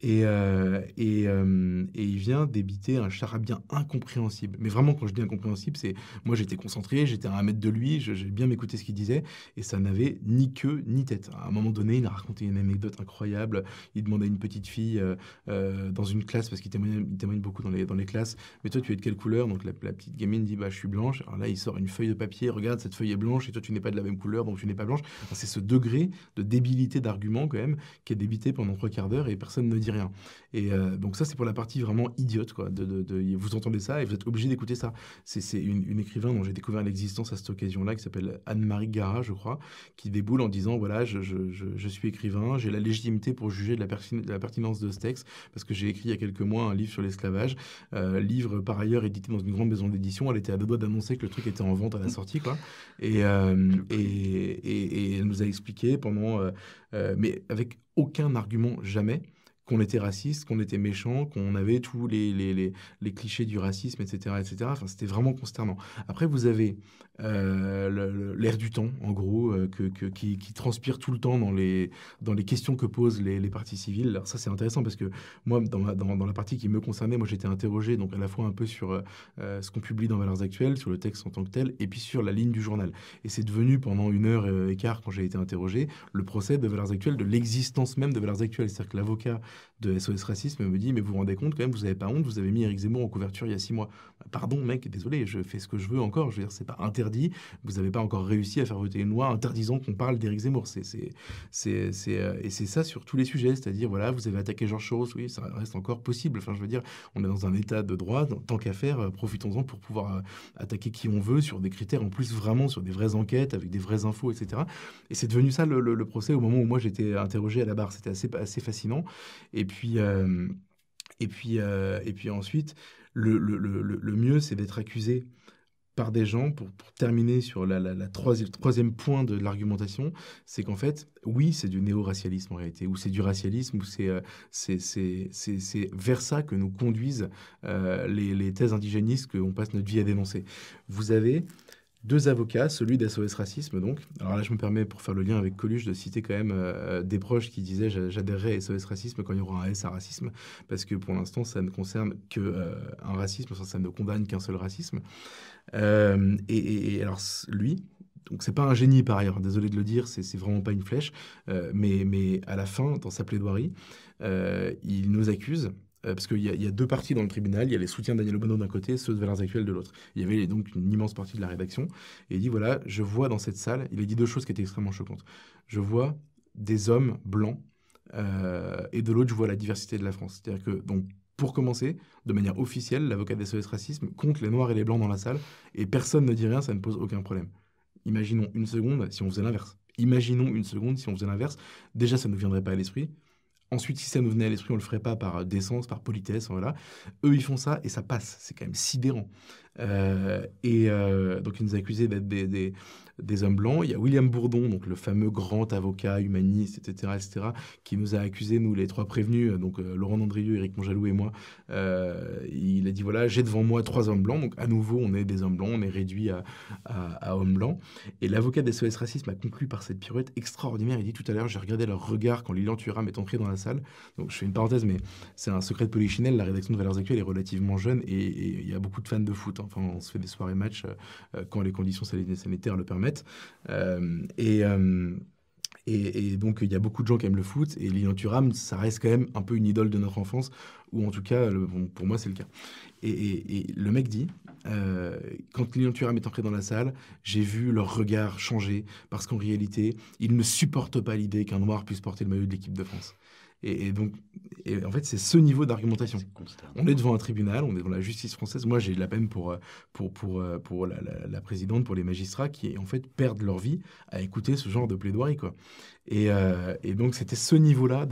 Et, euh, et, euh, et il vient débiter un charabia incompréhensible. Mais vraiment, quand je dis incompréhensible, c'est moi j'étais concentré, j'étais à un mètre de lui, j'ai bien écouté ce qu'il disait, et ça n'avait ni queue ni tête. À un moment donné, il a raconté une anecdote incroyable. Il demandait à une petite fille dans une classe, parce qu'il témoigne, témoigne, beaucoup dans les, dans les classes, mais toi tu es de quelle couleur Donc la, petite gamine dit bah je suis blanche. Alors là, il sort une feuille de papier, regarde, cette feuille est blanche, et toi tu n'es pas de la couleur, donc tu n'es pas blanche. c'est ce degré de débilité d'argument quand même qui est débité pendant trois quarts d'heure et personne ne dit rien. Et euh, donc ça, c'est pour la partie vraiment idiote. Quoi, de, vous entendez ça et vous êtes obligé d'écouter ça. C'est une, une, écrivain dont j'ai découvert l'existence à cette occasion-là, qui s'appelle Anne-Marie Gara, je crois, qui déboule en disant, voilà, je, je, je, suis écrivain, j'ai la légitimité pour juger de la, pertinence de ce texte, parce que j'ai écrit il y a quelques mois un livre sur l'esclavage, euh, livre par ailleurs édité dans une grande maison d'édition, elle était à deux doigts d'annoncer que le truc était en vente à la sortie, quoi. et, euh, et, elle nous a expliqué pendant, euh, euh, mais avec aucun argument jamais, qu'on était raciste, qu'on était méchant, qu'on avait tous les, les, clichés du racisme, etc. etc. Enfin, c'était vraiment consternant. Après, vous avez euh, l'air du temps, en gros, euh, que, qui, transpire tout le temps dans les, dans les questions que posent les, parties civiles. Alors ça, c'est intéressant parce que moi, dans, la partie qui me concernait, moi, j'étais interrogé donc à la fois un peu sur euh, ce qu'on publie dans Valeurs Actuelles, sur le texte en tant que tel, et puis sur la ligne du journal. Et c'est devenu, pendant une heure et quart, quand j'ai été interrogé, le procès de Valeurs Actuelles, de l'existence même de Valeurs Actuelles. C'est-à-dire que l'avocat de SOS Racisme me dit, mais vous vous rendez compte quand même, vous n'avez pas honte, vous avez mis Eric Zemmour en couverture il y a six mois pardon mec, désolé, je fais ce que je veux encore, je veux dire, c'est pas interdit, vous n'avez pas encore réussi à faire voter une loi interdisant qu'on parle d'Éric Zemmour, c'est, c'est, c'est, euh, et c'est ça sur tous les sujets, c'est-à-dire, voilà, vous avez attaqué Georges Soros, oui, ça reste encore possible, enfin je veux dire, on est dans un état de droit, tant qu'à faire, euh, profitons-en pour pouvoir euh, attaquer qui on veut sur des critères, en plus vraiment sur des vraies enquêtes, avec des vraies infos, etc. Et c'est devenu ça le, procès au moment où moi j'étais interrogé à la barre, c'était assez, assez fascinant, et puis... et puis, et puis ensuite, le, mieux, c'est d'être accusé par des gens, pour, pour terminer sur la, la, troisième, le troisième point de l'argumentation, c'est qu'en fait, oui, c'est du néo-racialisme en réalité, ou c'est du racialisme, ou c'est, euh, c'est, vers ça que nous conduisent euh, les, les, thèses indigénistes qu'on passe notre vie à dénoncer. Vous avez deux avocats, celui d'SOS Racisme donc. Alors là, je me permets, pour faire le lien avec Coluche, de citer quand même euh, des proches qui disaient j'adhérerai à SOS Racisme quand il y aura un S à racisme, parce que pour l'instant, ça ne concerne qu'un euh, un racisme, ça, ne condamne qu'un seul racisme. Euh, et, et, alors, lui, donc c'est pas un génie par ailleurs, désolé de le dire, c'est vraiment pas une flèche, mais, mais à la fin, dans sa plaidoirie, il nous accuse euh, parce qu'il y, a deux parties dans le tribunal, il y a les soutiens Daniel Bonneau d'un côté, ceux de Valeurs Actuelles de l'autre. Il y avait donc une immense partie de la rédaction, et il dit, voilà, je vois dans cette salle, il a dit deux choses qui étaient extrêmement choquantes. Je vois des hommes blancs, euh, et de l'autre, je vois la diversité de la France. C'est-à-dire que, donc, pour commencer, de manière officielle, l'avocat des SOS Racisme compte les Noirs et les Blancs dans la salle, et personne ne dit rien, ça ne pose aucun problème. Imaginons une seconde si on faisait l'inverse. Imaginons une seconde si on faisait l'inverse. Déjà, ça ne nous viendrait pas à l'esprit. Ensuite, si ça nous venait à l'esprit, on le ferait pas par euh, décence, par politesse, voilà. Eux, ils font ça et ça passe. C'est quand même sidérant. Euh, et euh, donc, ils nous accusaient d'être des, des hommes blancs. Il y a William Bourdon, donc le fameux grand avocat humaniste, etc., etc., qui nous a accusés, nous les trois prévenus, euh, donc euh, Laurent Andrieux, Éric Montjalou et moi. Euh, il a dit voilà, j'ai devant moi trois hommes blancs. Donc à nouveau, on est des hommes blancs, on est réduit à, hommes blancs. Et l'avocat des SOS Racisme a conclu par cette pirouette extraordinaire. Il dit tout à l'heure, j'ai regardé leur regard quand Lilian Thuram est entré dans la salle. Donc je fais une parenthèse, mais c'est un secret de Polichinelle. La rédaction de Valeurs Actuelles est relativement jeune et il y a beaucoup de fans de foot. Hein. Enfin, on se fait des soirées match quand les conditions sanitaires le permettent euh, euh, et. donc, il y a beaucoup de gens qui aiment le foot. Et Lilian Thuram, ça reste quand même un peu une idole de notre enfance, ou en tout cas, pour moi, c'est le cas. Et, le mec dit, euh, quand Lilian Thuram est entré dans la salle, j'ai vu leur regard changer, parce qu'en réalité, ils ne supportent pas l'idée qu'un Noir puisse porter le maillot de l'équipe de France. Et, donc, et en fait, c'est ce niveau d'argumentation. On est devant un tribunal, on est devant la justice française. Moi, j'ai de la peine pour, euh, pour, pour, euh, pour la, présidente, pour les magistrats qui, en fait, perdent leur vie à écouter ce genre de plaidoirie. Quoi. Et, euh, et donc, c'était ce niveau-là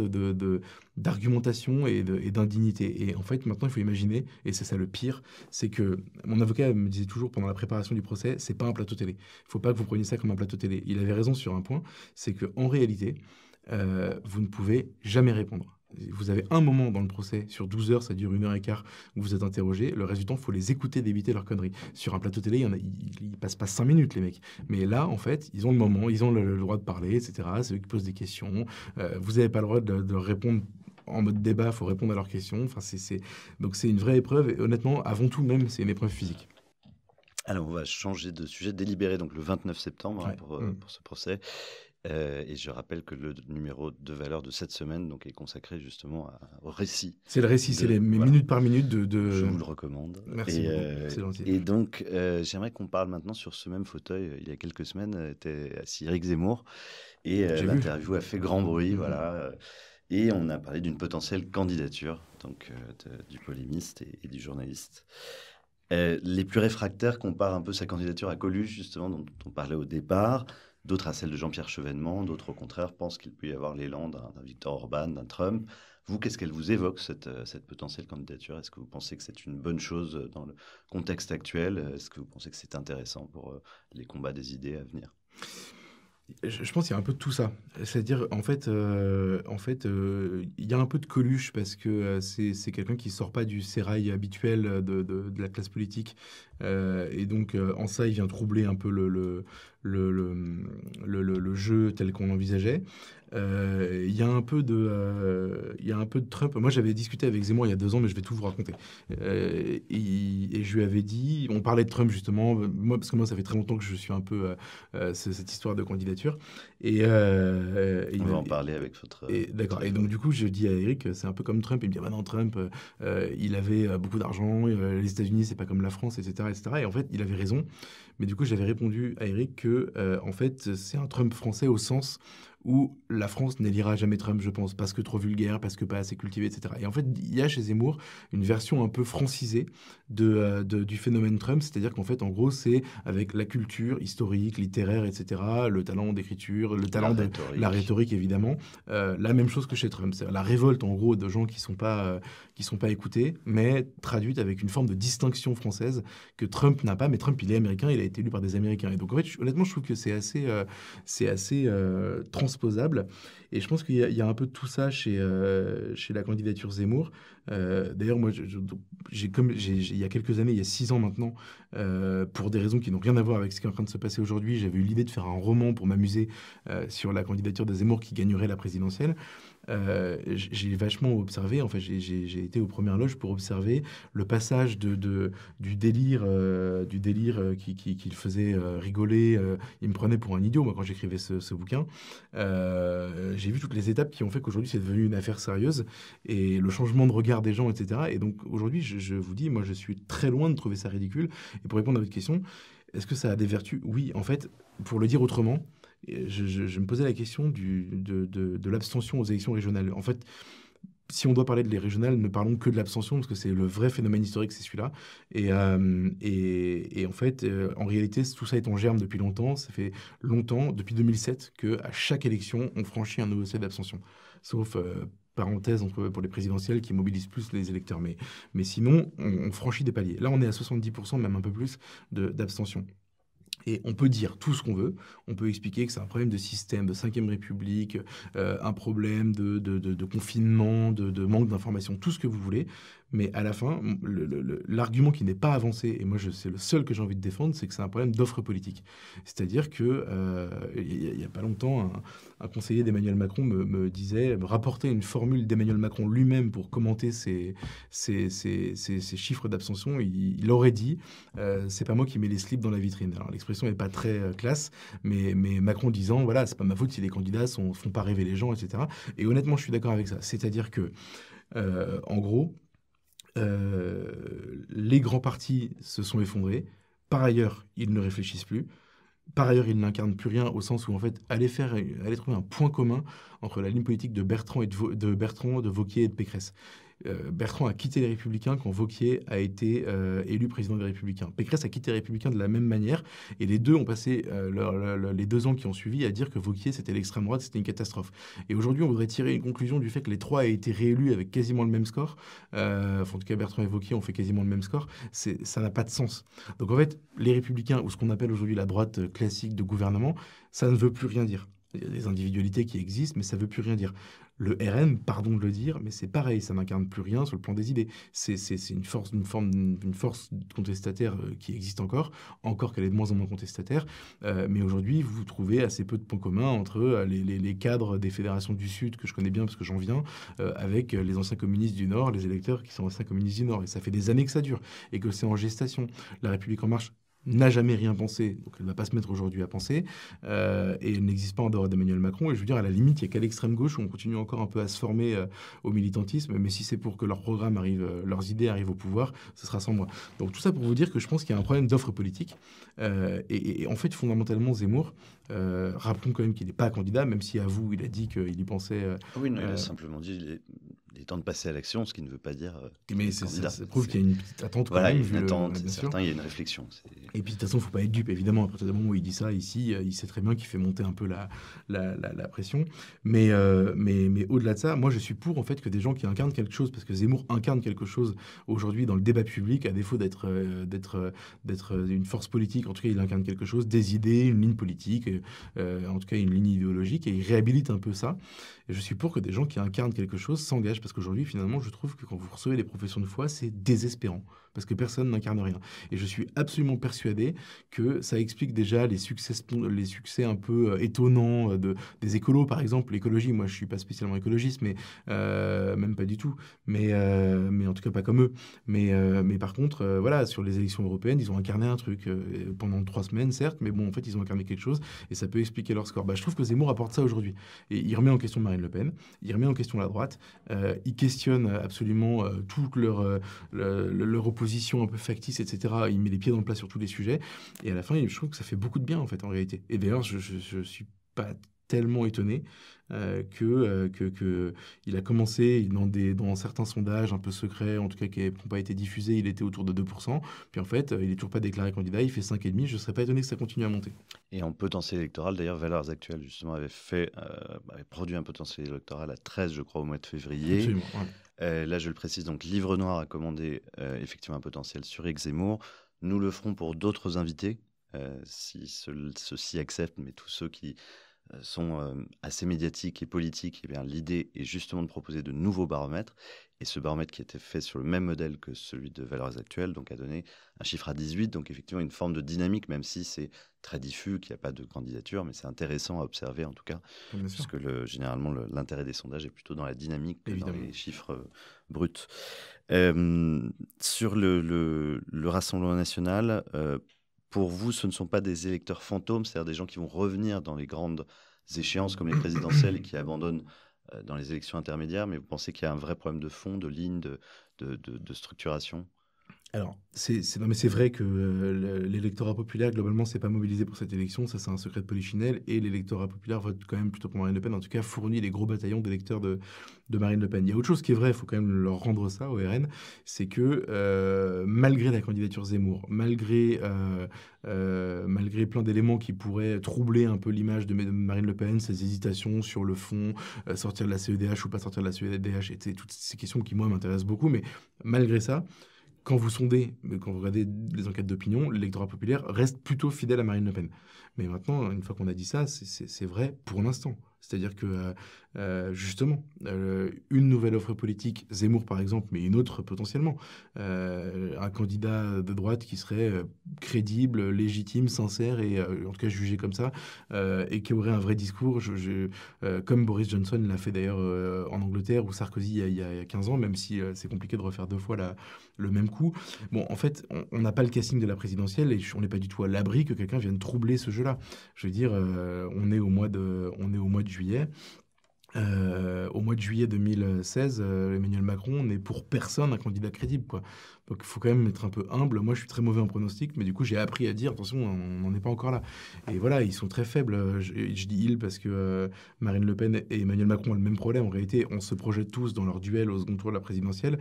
d'argumentation de, de, et d'indignité. Et en fait, maintenant, il faut imaginer, et c'est ça le pire, c'est que mon avocat me disait toujours pendant la préparation du procès, c'est pas un plateau télé. Il faut pas que vous preniez ça comme un plateau télé. Il avait raison sur un point, c'est qu'en réalité, euh, vous ne pouvez jamais répondre. Vous avez un moment dans le procès, sur 12 heures, ça dure une heure et quart, où vous êtes interrogé. Le résultat, il faut les écouter débiter leurs conneries. Sur un plateau télé, il, y passe pas 5 minutes, les mecs. Mais là, en fait, ils ont le moment, ils ont le, droit de parler, etc. C'est eux qui posent des questions. Euh, vous n'avez pas le droit de, répondre en mode débat, il faut répondre à leurs questions. Enfin, Donc c'est une vraie épreuve, et honnêtement, avant tout même, c'est une épreuve physique. Alors on va changer de sujet, délibéré donc le 29 septembre hein, pour, euh, mm. pour, ce procès. Euh, et je rappelle que le numéro de valeur de cette semaine donc, est consacré justement au récit. C'est le récit, c'est les minutes par minute de, Je vous le recommande. Merci. Et, euh, et donc, euh, j'aimerais qu'on parle maintenant sur ce même fauteuil. Il y a quelques semaines, était assis Eric Zemmour et l'interview a fait grand bruit. Voilà. Et on a parlé d'une potentielle candidature donc, du polémiste et, du journaliste. les plus réfractaires comparent un peu sa candidature à Coluche, justement, dont on parlait au départ d'autres à celle de Jean-Pierre Chevènement, d'autres au contraire pensent qu'il peut y avoir l'élan d'un Victor Orban, d'un Trump. Vous, qu'est-ce qu'elle vous évoque, cette, euh, cette potentielle candidature Est-ce que vous pensez que c'est une bonne chose euh, dans le contexte actuel Est-ce que vous pensez que c'est intéressant pour euh, les combats des idées à venir je pense qu'il y a un peu de tout ça. C'est-à-dire, en fait, euh, en fait, euh, il y a un peu de Coluche parce que euh, c'est quelqu'un qui sort pas du sérail habituel de, la classe politique. et donc, en ça, il vient troubler un peu le, le, le jeu tel qu'on l'envisageait euh, y a un peu de, euh, il y a un peu de Trump. Moi, j'avais discuté avec Zemmour il y a deux ans, mais je vais tout vous raconter. Euh, et, je lui avais dit, on parlait de Trump justement, moi parce que moi ça fait très longtemps que je suis un peu euh, cette histoire de candidature. Et, il va en parler avec votre. D'accord. Et donc du coup, je dis à Eric, c'est un peu comme Trump. Il me dit, ah bah non, Trump, il avait beaucoup d'argent. les États-Unis, c'est pas comme la France, etc., etc. Et en fait, il avait raison. Mais du coup, j'avais répondu à Eric que en fait, c'est un Trump français au sens où la France n'élira jamais Trump, je pense, parce que trop vulgaire, parce que pas assez cultivé, etc. Et en fait, il y a chez Zemmour une version un peu francisée euh, de, du phénomène Trump, c'est-à-dire qu'en fait, en gros, c'est avec la culture historique, littéraire, etc., le talent d'écriture, le talent de la rhétorique, évidemment, euh, la même chose que chez Trump, c'est la révolte, en gros, de gens qui sont pas euh, sont pas écoutés, mais traduite avec une forme de distinction française que Trump n'a pas, mais Trump, il est américain, il a été élu par des Américains. Et donc, en fait, honnêtement, je trouve que c'est assez, c'est assez et je pense qu'il y, a un peu tout ça chez, euh, chez la candidature Zemmour. Euh, d'ailleurs, moi, j'ai comme il y a quelques années, il y a six ans maintenant, euh, pour des raisons qui n'ont rien à voir avec ce qui est en train de se passer aujourd'hui, j'avais eu l'idée de faire un roman pour m'amuser sur la candidature de Zemmour qui gagnerait la présidentielle. Euh, j'ai vachement observé, en fait, j'ai été aux premières loges pour observer le passage de, du délire, euh, du délire euh, qui, le faisait rigoler. il me prenait pour un idiot, moi, quand j'écrivais ce, bouquin. j'ai vu toutes les étapes qui ont fait qu'aujourd'hui, c'est devenu une affaire sérieuse et le changement de regard des gens, etc. Et donc, aujourd'hui, je vous dis, moi, je suis très loin de trouver ça ridicule. Et pour répondre à votre question, est-ce que ça a des vertus Oui, en fait, pour le dire autrement, je, me posais la question de, l'abstention aux élections régionales. En fait, si on doit parler de les régionales, ne parlons que de l'abstention, parce que c'est le vrai phénomène historique, c'est celui-là. Et, euh, en fait, euh, en réalité, tout ça est en germe depuis longtemps. Ça fait longtemps, depuis 2007, qu'à chaque élection, on franchit un nouveau seuil d'abstention. Sauf euh, parenthèse pour les présidentielles qui mobilisent plus les électeurs. Mais, mais sinon, on, franchit des paliers. Là, on est à 70%, même un peu plus, d'abstention. Et on peut dire tout ce qu'on veut. On peut expliquer que c'est un problème de système, de 5 République, euh, un problème de, de confinement, de, manque d'information, tout ce que vous voulez. Mais à la fin, l'argument qui n'est pas avancé, et moi c'est le seul que j'ai envie de défendre, c'est que c'est un problème d'offre politique. C'est-à-dire que euh, il n'y a, pas longtemps, un, conseiller d'Emmanuel Macron me, disait, me rapportait une formule d'Emmanuel Macron lui-même pour commenter ces chiffres d'abstention. Il, aurait dit, euh, c'est pas moi qui mets les slips dans la vitrine. Alors l'expression n'est pas très euh, classe, mais, mais, Macron disant, voilà, c'est pas ma faute si les candidats ne font pas rêver les gens, etc. Et honnêtement, je suis d'accord avec ça. C'est-à-dire que, euh, en gros, euh, les grands partis se sont effondrés. Par ailleurs, ils ne réfléchissent plus. Par ailleurs, ils n'incarnent plus rien au sens où, en fait, aller, faire, aller trouver un point commun entre la ligne politique de Bertrand, et de, de Bertrand, de Vauquier et de Pécresse. Euh, Bertrand a quitté les Républicains quand Vauquier a été euh, élu président des Républicains. Pécresse a quitté les Républicains de la même manière, et les deux ont passé euh, les deux ans qui ont suivi à dire que Vauquier, c'était l'extrême droite, c'était une catastrophe. Et aujourd'hui, on voudrait tirer une conclusion du fait que les trois aient été réélus avec quasiment le même score. en tout cas, Bertrand et Vauquier ont fait quasiment le même score. Ça n'a pas de sens. Donc en fait, les Républicains, ou ce qu'on appelle aujourd'hui la droite classique de gouvernement, ça ne veut plus rien dire. Il y a des individualités qui existent, mais ça ne veut plus rien dire le RN, pardon de le dire, mais c'est pareil, ça n'incarne plus rien sur le plan des idées. C'est une force, une forme, une force contestataire euh, qui existe encore, encore qu'elle est de moins en moins contestataire. Euh, mais aujourd'hui, vous trouvez assez peu de points communs entre euh, les, les, cadres des fédérations du Sud que je connais bien parce que j'en viens, avec les anciens communistes du Nord, les électeurs qui sont anciens communistes du Nord. Et ça fait des années que ça dure et que c'est en gestation. La République en marche, n'a jamais rien pensé, donc elle ne va pas se mettre aujourd'hui à penser, euh, et elle n'existe pas en dehors d'Emmanuel Macron, et je veux dire, à la limite, il n'y a qu'à l'extrême gauche où on continue encore un peu à se former euh, au militantisme, mais si c'est pour que leur programme arrive, euh, leurs idées arrivent au pouvoir, ce sera sans moi. Donc tout ça pour vous dire que je pense qu'il y a un problème d'offre politique, et, en fait, fondamentalement, Zemmour, rappelons quand même qu'il n'est pas candidat, même si à vous, il a dit qu'il y pensait... oui, il a simplement dit, il est temps de passer à l'action, ce qui ne veut pas dire. Euh, mais ça, ça, prouve qu'il y a une attente. voilà, une attente, il y a une réflexion. Et puis de toute façon, il ne faut pas être dupe, évidemment. À partir du moment où il dit ça, ici, euh, il sait très bien qu'il fait monter un peu la, la, pression. Mais, euh, mais, mais au-delà de ça, moi, je suis pour en fait que des gens qui incarnent quelque chose, parce que Zemmour incarne quelque chose aujourd'hui dans le débat public, à défaut d'être d'être d'être une force politique, en tout cas, il incarne quelque chose, des idées, une ligne politique, en tout cas, une ligne idéologique, et il réhabilite un peu ça. Et je suis pour que des gens qui incarnent quelque chose s'engagent parce qu'aujourd'hui, finalement, je trouve que quand vous recevez les professions de foi, c'est désespérant parce que personne n'incarne rien. Et je suis absolument persuadé que ça explique déjà les succès, les succès un peu euh, étonnants euh, de, des écolos, par exemple. L'écologie, moi je ne suis pas spécialement écologiste, mais euh, même pas du tout, mais, en tout cas pas comme eux. Mais, mais par contre, voilà, sur les élections européennes, ils ont incarné un truc pendant trois semaines, certes, mais bon, en fait, ils ont incarné quelque chose et ça peut expliquer leur score. Bah, je trouve que Zemmour apporte ça aujourd'hui. Et il remet en question Marine Le Pen, il remet en question la droite, il questionne absolument tout leur, leur, position un peu factice, etc. Il met les pieds dans le plat sur tous les sujets. Et à la fin, je trouve que ça fait beaucoup de bien, en fait, en réalité. Et d'ailleurs, je, ne suis pas tellement étonné euh, euh, que, il a commencé dans, certains sondages un peu secrets, en tout cas qui n'ont pas été diffusés, il était autour de 2%. Puis en fait, euh, il n'est toujours pas déclaré candidat, il fait 5,5%. Je ne serais pas étonné que ça continue à monter. Et en potentiel électoral, d'ailleurs, Valeurs Actuelles, justement, avait, fait, produit un potentiel électoral à 13, je crois, au mois de février. là, je le précise, donc Livre Noir a commandé effectivement un potentiel sur Exemour. Nous le ferons pour d'autres invités, si ceux-ci acceptent, mais tous ceux qui euh, sont euh, assez médiatiques et politiques, et eh bien l'idée est justement de proposer de nouveaux baromètres. Et ce baromètre qui était fait sur le même modèle que celui de valeurs actuelles, donc a donné un chiffre à 18, donc effectivement une forme de dynamique, même si c'est très diffus, qu'il n'y a pas de candidature, mais c'est intéressant à observer en tout cas, puisque le, généralement l'intérêt des sondages est plutôt dans la dynamique que dans les chiffres euh, bruts. sur le, Rassemblement national, euh, pour vous, ce ne sont pas des électeurs fantômes, c'est-à-dire des gens qui vont revenir dans les grandes échéances comme les présidentielles et qui abandonnent euh, dans les élections intermédiaires, mais vous pensez qu'il y a un vrai problème de fond, de ligne, de structuration alors, c'est vrai que euh, l'électorat populaire, globalement, s'est pas mobilisé pour cette élection. Ça, c'est un secret de polichinelle. Et l'électorat populaire vote quand même plutôt pour Marine Le Pen. En tout cas, fournit les gros bataillons d'électeurs de, de, Marine Le Pen. Il y a autre chose qui est vrai, il faut quand même leur rendre ça au RN, c'est que euh, malgré la candidature Zemmour, malgré, euh, malgré plein d'éléments qui pourraient troubler un peu l'image de Marine Le Pen, ses hésitations sur le fond, sortir de la CEDH ou pas sortir de la CEDH, et toutes ces questions qui, moi, m'intéressent beaucoup, mais malgré ça, quand vous sondez, quand vous regardez les enquêtes d'opinion, l'électorat populaire reste plutôt fidèle à Marine Le Pen. Mais maintenant, une fois qu'on a dit ça, c'est vrai pour l'instant. C'est-à-dire que, euh, euh, justement, euh, une nouvelle offre politique, Zemmour par exemple, mais une autre potentiellement, un candidat de droite qui serait crédible, légitime, sincère et en tout cas jugé comme ça, et qui aurait un vrai discours, je, comme Boris Johnson l'a fait d'ailleurs en Angleterre ou Sarkozy il il y, a, 15 ans, même si c'est compliqué de refaire deux fois la, le même coup. Bon, en fait, on n'a pas le casting de la présidentielle et on n'est pas du tout à l'abri que quelqu'un vienne troubler ce jeu-là. Je veux dire, euh, on, est au mois de, on est au mois de juillet. Euh, au mois de juillet 2016, euh, Emmanuel Macron n'est pour personne un candidat crédible. Quoi. Donc il faut quand même être un peu humble. Moi, je suis très mauvais en pronostic, mais du coup, j'ai appris à dire attention, on n'en est pas encore là. Et voilà, ils sont très faibles. Je, dis ils parce que Marine Le Pen et Emmanuel Macron ont le même problème. En réalité, on se projette tous dans leur duel au second tour de la présidentielle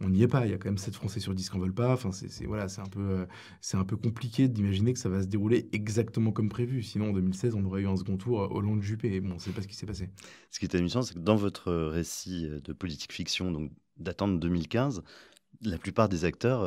on n'y est pas. Il y a quand même 7 Français sur 10 qui n'en veulent pas. Enfin, c'est voilà, un, peu, euh, c'est un peu compliqué d'imaginer que ça va se dérouler exactement comme prévu. Sinon, en 2016, on aurait eu un second tour au long Hollande-Juppé. bon, on ne sait pas ce qui s'est passé. Ce qui est amusant, c'est que dans votre euh, récit euh, de politique fiction, donc datant de 2015, la plupart des acteurs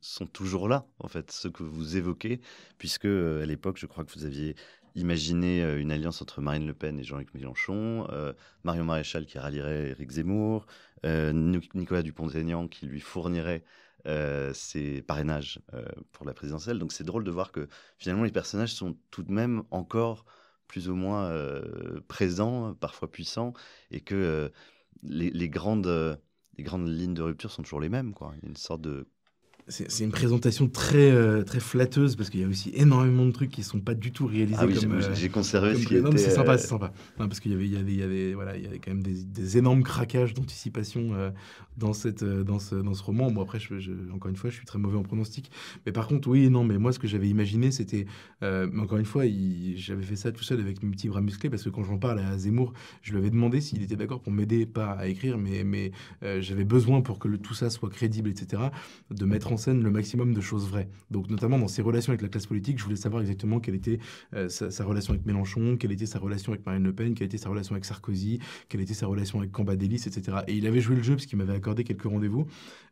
sont toujours là, en fait, ceux que vous évoquez, puisque à l'époque, je crois que vous aviez imaginer euh, une alliance entre Marine Le Pen et Jean-Luc Mélenchon, euh, Marion Maréchal qui rallierait Éric Zemmour, euh, Nicolas Dupont-Aignan qui lui fournirait ses parrainages pour la présidentielle. Donc c'est drôle de voir que finalement les personnages sont tout de même encore plus ou moins présents, parfois puissants, et que les, grandes, les grandes lignes de rupture sont toujours les mêmes. Il y a une sorte de c'est une présentation très, euh, très flatteuse parce qu'il y a aussi énormément de trucs qui ne sont pas du tout réalisés. Ah oui, euh, j'ai conservé ce qui était... Euh, c'est sympa, c'est sympa. parce qu'il y avait, y, avait, y, avait, voilà, y avait quand même des, énormes craquages d'anticipation dans, cette, dans, ce, dans ce roman. Bon, après, je, encore une fois, je suis très mauvais en pronostic. Mais par contre, oui, non, mais moi, ce que j'avais imaginé, c'était... encore une fois, j'avais fait ça tout seul avec mes petits bras musclés parce que quand j'en parle à Zemmour, je lui avais demandé s'il était d'accord pour m'aider, pas à écrire, mais, mais j'avais besoin pour que le, tout ça soit crédible, etc., de mettre en scène le maximum de choses vraies. Donc notamment dans ses relations avec la classe politique, je voulais savoir exactement quelle était euh, sa, relation avec Mélenchon, quelle était sa relation avec Marine Le Pen, quelle était sa relation avec Sarkozy, quelle était sa relation avec Cambadélis, etc. Et il avait joué le jeu parce qu'il m'avait accordé quelques rendez-vous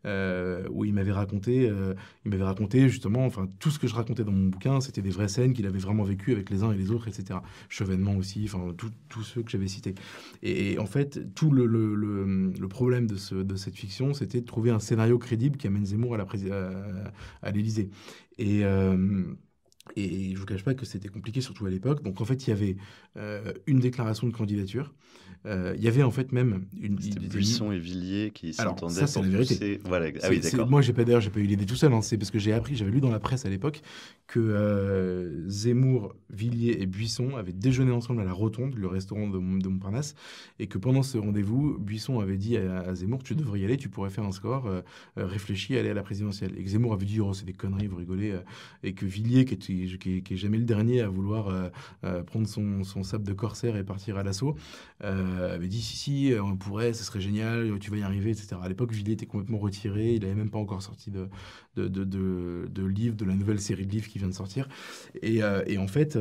euh, où il m'avait raconté, euh, il m'avait raconté justement, enfin tout ce que je racontais dans mon bouquin, c'était des vraies scènes qu'il avait vraiment vécues avec les uns et les autres, etc. Chevènement aussi, enfin tous ceux que j'avais cités. Et, en fait, tout le, problème de, de cette fiction, c'était de trouver un scénario crédible qui amène Zemmour à la présidence euh, à l'Élysée. Et. Euh, et je ne vous cache pas que c'était compliqué, surtout à l'époque. Donc en fait, il y avait euh, une déclaration de candidature, euh, il y avait en fait même une. C'était Buisson et Villiers qui s'entendaient. Ça, c'est la vérité. Voilà. Ah moi, j'ai pas d'ailleurs, j'ai pas eu l'idée tout seul. Hein. C'est parce que j'ai appris, j'avais lu dans la presse à l'époque que euh, Zemmour, Villiers et Buisson avaient déjeuné ensemble à la Rotonde, le restaurant de, Montparnasse, et que pendant ce rendez-vous, Buisson avait dit à, Zemmour "Tu devrais y aller, tu pourrais faire un score, euh, réfléchir aller à la présidentielle." Et que Zemmour avait dit "Oh, c'est des conneries, vous rigolez." et que Villiers, qui est, qui, jamais le dernier à vouloir prendre son, son, sable de corsaire et partir à l'assaut. Euh, avait dit si, si, euh, on pourrait, ce serait génial, euh, tu vas y arriver, etc. À l'époque, Villiers était complètement retiré, il n'avait même pas encore sorti de, de, de, de, de livre, de la nouvelle série de livres qui vient de sortir. Et, et en fait,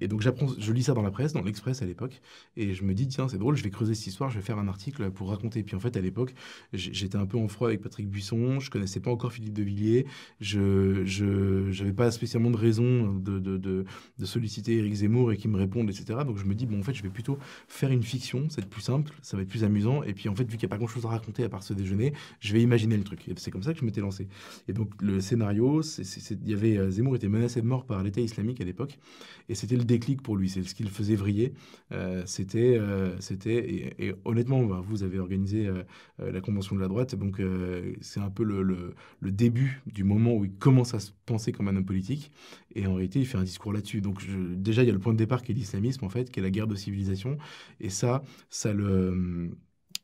et donc j'apprends, je lis ça dans la presse, dans l'Express à l'époque, et je me dis tiens, c'est drôle, je vais creuser cette histoire, je vais faire un article pour raconter. Et puis en fait, à l'époque, j'étais un peu en froid avec Patrick Buisson, je connaissais pas encore Philippe de Villiers, je, n'avais pas spécialement de raison de, de, de, de solliciter Éric Zemmour et qu'il me réponde, etc. Donc je me dis bon, en fait, je vais plutôt faire une fiction c'est plus simple, ça va être plus amusant. Et puis en fait, vu qu'il n'y a pas grand-chose à raconter à part ce déjeuner, je vais imaginer le truc. Et c'est comme ça que je m'étais lancé. Et donc le scénario, il y avait euh, Zemmour était menacé de mort par l'État islamique à l'époque, et c'était le déclic pour lui. C'est ce qu'il faisait vriller. Euh, euh, c'était, et, honnêtement, bah, vous avez organisé la convention de la droite, donc c'est un peu le début du moment où il commence à se comme un homme politique. Et en réalité, il fait un discours là-dessus. Donc, déjà, il y a le point de départ qui est l'islamisme, en fait, qui est la guerre de civilisation. Et ça, ça le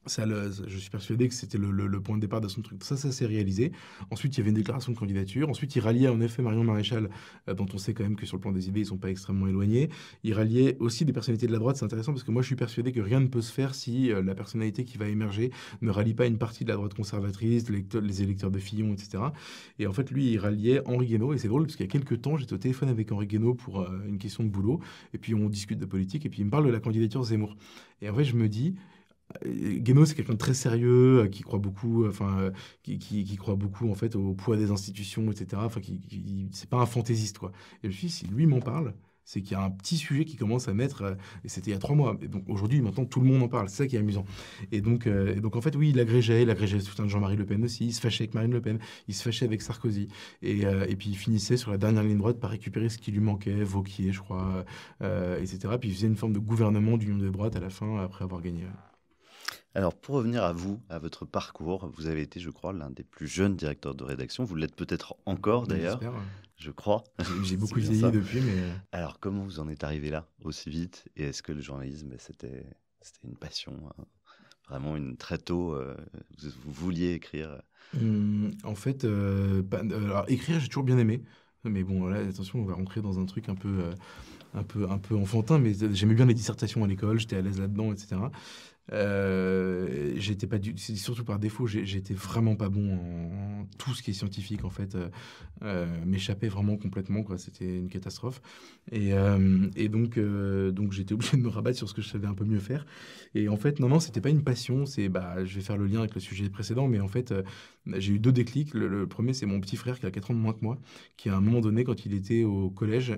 je suis persuadé que c'était le, point de départ de son truc. Ça, ça s'est réalisé. Ensuite, il y avait une déclaration de candidature. Ensuite, il ralliait en effet Marion Maréchal, euh, dont on sait quand même que sur le plan des idées, ils ne sont pas extrêmement éloignés. Il ralliait aussi des personnalités de la droite. C'est intéressant parce que moi, je suis persuadé que rien ne peut se faire si euh, la personnalité qui va émerger ne rallie pas une partie de la droite conservatrice, les électeurs de Fillon, etc. Et en fait, lui, il ralliait Henri Guénaud. Et c'est drôle parce qu'il y a quelques temps, j'étais au téléphone avec Henri Guénaud pour euh, une question de boulot. Et puis, on discute de politique. Et puis, il me parle de la candidature Zemmour. Et en fait, je me dis euh, Guénaud, c'est quelqu'un de très sérieux, euh, qui croit beaucoup, euh, enfin, qui, croit beaucoup en fait au poids des institutions, etc. Enfin, qui, c'est pas un fantaisiste quoi. Et puis, si lui m'en parle, c'est qu'il y a un petit sujet qui commence à mettre, et c'était il y a trois mois, et donc aujourd'hui, maintenant, tout le monde en parle, c'est ça qui est amusant. Et donc, donc en fait, oui, il agrégeait, il agrégeait le soutien de Jean-Marie Le Pen aussi, il se fâchait avec Marine Le Pen, il se fâchait avec Sarkozy, et, puis il finissait sur la dernière ligne droite par récupérer ce qui lui manquait, Vauquier, je crois, etc. Puis il faisait une forme de gouvernement d'union de droite à la fin, après avoir gagné. Alors, pour revenir à vous, à votre parcours, vous avez été, je crois, l'un des plus jeunes directeurs de rédaction. Vous l'êtes peut-être encore, d'ailleurs. Je crois. J'ai beaucoup vieilli depuis, mais. Euh. Alors, comment vous en êtes arrivé là, aussi vite Et est-ce que le journalisme, eh, c'était une passion hein? Vraiment, une, très tôt, euh, vous, vouliez écrire mmh, En fait, euh, écrire, j'ai toujours bien aimé. Mais bon, là, attention, on va rentrer dans un truc un peu. un peu, un peu enfantin, mais j'aimais bien les dissertations à l'école, j'étais à l'aise là-dedans, etc. Euh, j'étais pas du, surtout par défaut, j'étais vraiment pas bon en, tout ce qui est scientifique en fait, euh, euh, m'échappait vraiment complètement quoi, c'était une catastrophe. Et, et donc donc j'étais obligé de me rabattre sur ce que je savais un peu mieux faire. Et en fait non non c'était pas une passion, c'est bah je vais faire le lien avec le sujet précédent, mais en fait j'ai eu deux déclics. Le, premier c'est mon petit frère qui a 4 ans de moins que moi, qui à un moment donné quand il était au collège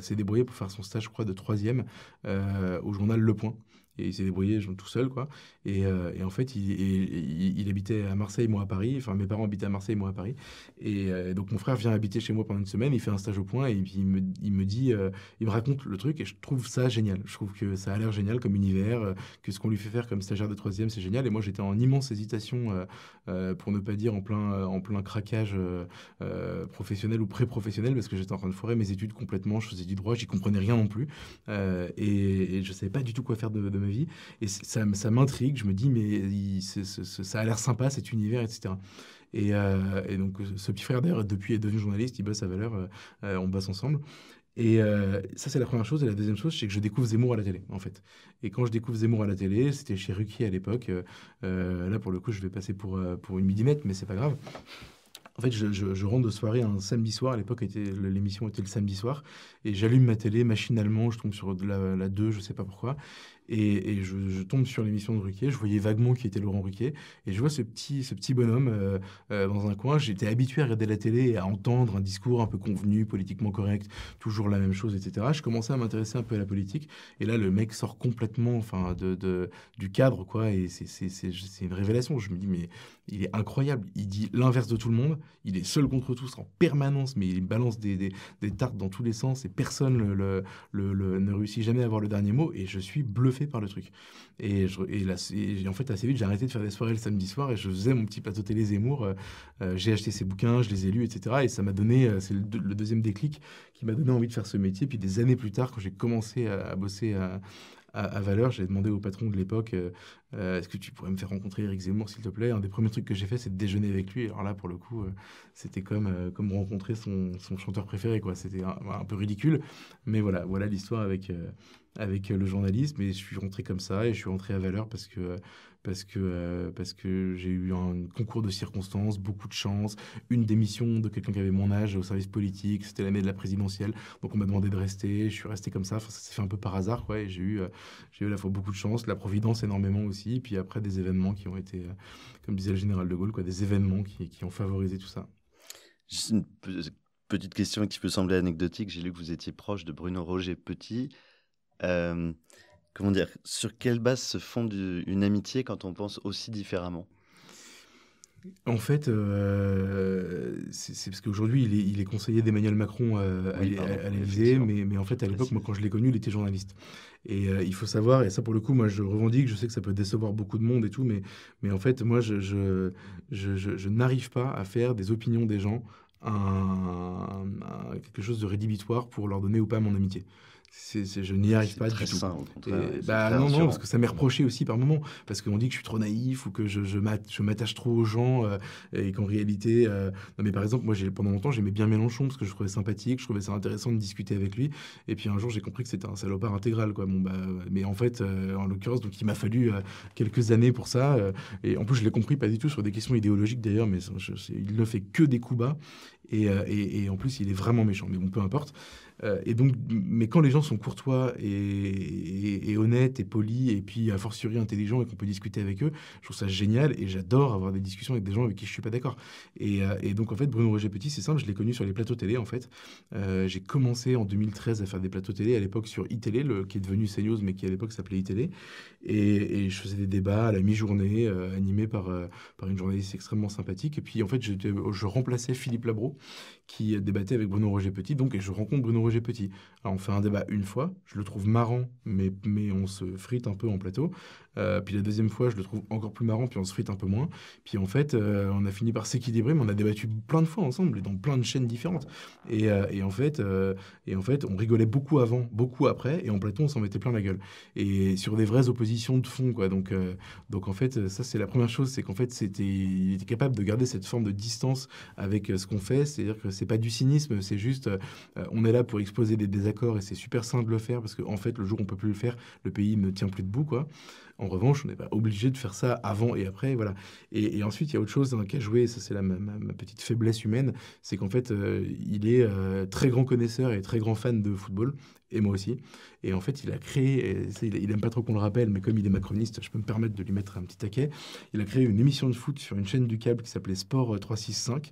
s'est débrouillé pour faire son stage je crois de troisième au journal Le Point et il s'est débrouillé tout seul, quoi. Et, euh, en fait, il, habitait à Marseille, moi à Paris. Enfin, mes parents habitaient à Marseille, moi à Paris. Et euh, donc, mon frère vient habiter chez moi pendant une semaine, il fait un stage au point, et il me, il me dit, euh, il me raconte le truc, et je trouve ça génial. Je trouve que ça a l'air génial comme univers, que ce qu'on lui fait faire comme stagiaire de troisième, c'est génial. Et moi, j'étais en immense hésitation, pour ne pas dire en plein, en plein craquage professionnel ou pré-professionnel, parce que j'étais en train de foirer mes études complètement. Je faisais du droit, j'y comprenais rien non plus. Et, je savais pas du tout quoi faire de, de ma vie. Et ça, m'intrigue, je me dis, mais ça a l'air sympa cet univers, etc. Euh, et, donc, ce petit frère, d'ailleurs, depuis est devenu journaliste, il bosse à Valeur, euh, on bosse ensemble. Et euh, ça, c'est la première chose. Et la deuxième chose, c'est que je découvre Zemmour à la télé, en fait. Et quand je découvre Zemmour à la télé, c'était chez Ruki à l'époque. là, pour le coup, je vais passer pour, pour une millimètre, mais c'est pas grave. En fait, je, rentre de soirée un samedi soir. À l'époque, l'émission était le samedi soir. Et j'allume ma télé machinalement. Je tombe sur la, la 2, je sais pas pourquoi. Et, je, tombe sur l'émission de Ruquier. Je voyais vaguement qui était Laurent Ruquier. Et je vois ce petit, ce petit bonhomme euh, euh, dans un coin. J'étais habitué à regarder la télé et à entendre un discours un peu convenu, politiquement correct, toujours la même chose, etc. Je commençais à m'intéresser un peu à la politique. Et là, le mec sort complètement enfin, de, du cadre, quoi. Et c'est une révélation. Je me dis, mais il est incroyable. Il dit l'inverse de tout le monde. Il est seul contre tous en permanence, mais il balance des, des, tartes dans tous les sens et personne le, le, ne réussit jamais à avoir le dernier mot. Et je suis bluffé par le truc. Et, je, là, en fait, assez vite, j'ai arrêté de faire des soirées le samedi soir et je faisais mon petit plateau télé Zemmour. Euh, euh, j'ai acheté ses bouquins, je les ai lus, etc. Et ça m'a donné, euh, c'est le, deuxième déclic qui m'a donné envie de faire ce métier. Puis des années plus tard, quand j'ai commencé à, bosser à, valeur. J'ai demandé au patron de l'époque est-ce que tu pourrais me faire rencontrer Eric Zemmour, s'il te plaît Un des premiers trucs que j'ai fait, c'est de déjeuner avec lui. Alors là, pour le coup, c'était comme, comme rencontrer son, son, chanteur préféré. quoi. C'était un, un, peu ridicule. Mais voilà, voilà l'histoire avec, avec euh, le journalisme et je suis rentré comme ça et je suis rentré à valeur parce que euh, parce que euh, parce que j'ai eu un concours de circonstances, beaucoup de chance, une démission de quelqu'un qui avait mon âge au service politique, c'était l'année de la présidentielle, donc on m'a demandé de rester, je suis resté comme ça, enfin, ça s'est fait un peu par hasard quoi, j'ai eu j'ai eu à la fois beaucoup de chance, la providence énormément aussi, puis après des événements qui ont été comme disait le général de Gaulle quoi, des événements qui, qui ont favorisé tout ça. Juste une petite question qui peut sembler anecdotique, j'ai lu que vous étiez proche de Bruno Roger Petit. Euh, comment dire Sur quelle base se fonde une amitié quand on pense aussi différemment en fait, euh, c'est parce qu'aujourd'hui, il, est conseiller d'Emmanuel Macron euh, à, mais, en fait, à l'époque, moi, quand je l'ai connu, il était journaliste. Et il faut savoir, et ça pour le coup, moi je revendique, je sais que ça peut décevoir beaucoup de monde et tout, mais, en fait, moi je, n'arrive pas à faire des opinions des gens quelque chose de rédhibitoire pour leur donner ou pas mon amitié je n'y arrive pas du tout. Bah, non, non, parce que ça m'est reproché aussi par moments, parce qu'on dit que je suis trop naïf ou que je, je m'attache trop aux gens euh, et qu'en réalité, euh, non, mais par exemple, moi, pendant longtemps, j'aimais bien Mélenchon parce que je trouvais sympathique, je trouvais ça intéressant de discuter avec lui. Et puis un jour, j'ai compris que c'était un salopard intégral, quoi. Bon, bah, mais en fait, euh, en l'occurrence, donc il m'a fallu quelques années pour ça. et en plus, je l'ai compris pas du tout sur des questions idéologiques d'ailleurs, mais il ne fait que des coups bas. Et, et, et en plus, il est vraiment méchant. Mais bon, peu importe. Euh, et donc, mais quand les gens sont courtois et, honnêtes et polis, et puis a fortiori intelligents et qu'on peut discuter avec eux, je trouve ça génial et j'adore avoir des discussions avec des gens avec qui je suis pas d'accord. Et, euh, donc, en fait, Bruno Roger Petit, c'est simple, je l'ai connu sur les plateaux télé, en fait. Euh, j'ai commencé en 2013 à faire des plateaux télé, à l'époque sur iTélé, qui est devenu CNews, mais qui à l'époque s'appelait iTélé. Et, je faisais des débats à la mi-journée, animés par, une journaliste extrêmement sympathique. Et puis, en fait, je, je remplaçais Philippe Labro, qui débattait avec Bruno Roger Petit, donc, et je rencontre Bruno Roger Petit. Alors, on fait un débat une fois, je le trouve marrant, mais on se frite un peu en plateau. Euh, puis la deuxième fois, je le trouve encore plus marrant, puis on se frite un peu moins. Puis en fait, euh, on a fini par s'équilibrer, mais on a débattu plein de fois ensemble et dans plein de chaînes différentes. Et, euh, en fait, et en fait, on rigolait beaucoup avant, beaucoup après, et en plateau, on s'en mettait plein la gueule. Et sur des vraies oppositions de fond, quoi. Donc, donc en fait, ça, c'est la première chose, c'est qu'en fait, c'était, il était capable de garder cette forme de distance avec ce qu'on fait. C'est-à-dire que c'est pas du cynisme, c'est juste, on est là pour exposer des désaccords et c'est super sain de le faire parce qu'en en fait, le jour où on peut plus le faire, le pays ne tient plus debout, quoi. En revanche, on n'est pas obligé de faire ça avant et après. Voilà. Et, ensuite, il y a autre chose dans a jouer, ça c'est ma, petite faiblesse humaine, c'est qu'en fait, euh, il est euh, très grand connaisseur et très grand fan de football, et moi aussi. Et en fait, il a créé, il n'aime pas trop qu'on le rappelle, mais comme il est macroniste, je peux me permettre de lui mettre un petit taquet. Il a créé une émission de foot sur une chaîne du câble qui s'appelait Sport 365.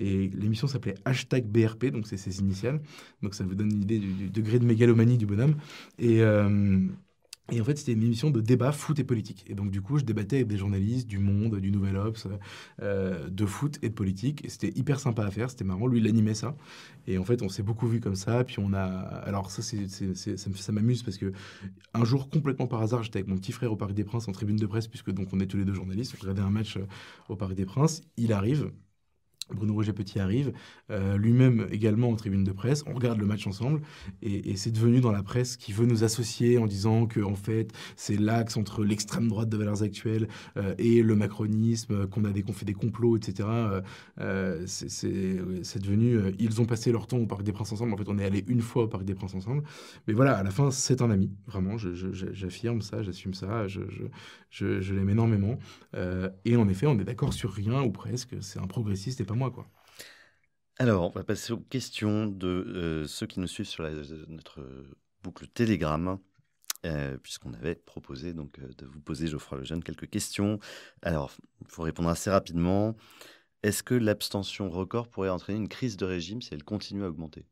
Euh, et l'émission s'appelait Hashtag BRP, donc c'est ses initiales. Donc ça vous donne une idée du, degré de mégalomanie du bonhomme. Et. Et en fait, c'était une émission de débat foot et politique. Et donc, du coup, je débattais avec des journalistes du Monde, du Nouvel Obs, euh, de foot et de politique. Et c'était hyper sympa à faire, c'était marrant. Lui, il animait ça. Et en fait, on s'est beaucoup vu comme ça. Puis on a. Alors, ça, c'est, ça m'amuse parce que un jour, complètement par hasard, j'étais avec mon petit frère au Paris des Princes en tribune de presse, puisque donc on est tous les deux journalistes. Je regardais un match euh, au Paris des Princes. Il arrive, Bruno Roger Petit arrive, euh, lui-même également en tribune de presse, on regarde le match ensemble, et, c'est devenu dans la presse qui veut nous associer en disant que en fait c'est l'axe entre l'extrême droite de valeurs actuelles euh, et le macronisme, euh, qu'on a fait des complots, etc. c'est, devenu, ils ont passé leur temps au Parc des Princes ensemble, en fait on est allé une fois au Parc des Princes ensemble, mais voilà, à la fin c'est un ami, vraiment, j'affirme ça, j'assume ça, je, je l'aime énormément, et en effet on est d'accord sur rien ou presque, c'est un progressiste et pas alors, on va passer aux questions de euh, ceux qui nous suivent sur notre boucle Telegram. Euh, puisqu'on avait proposé donc euh, de vous poser, Geoffroy Lejeune, quelques questions. Alors, il faut répondre assez rapidement. Est-ce que l'abstention record pourrait entraîner une crise de régime si elle continue à augmenter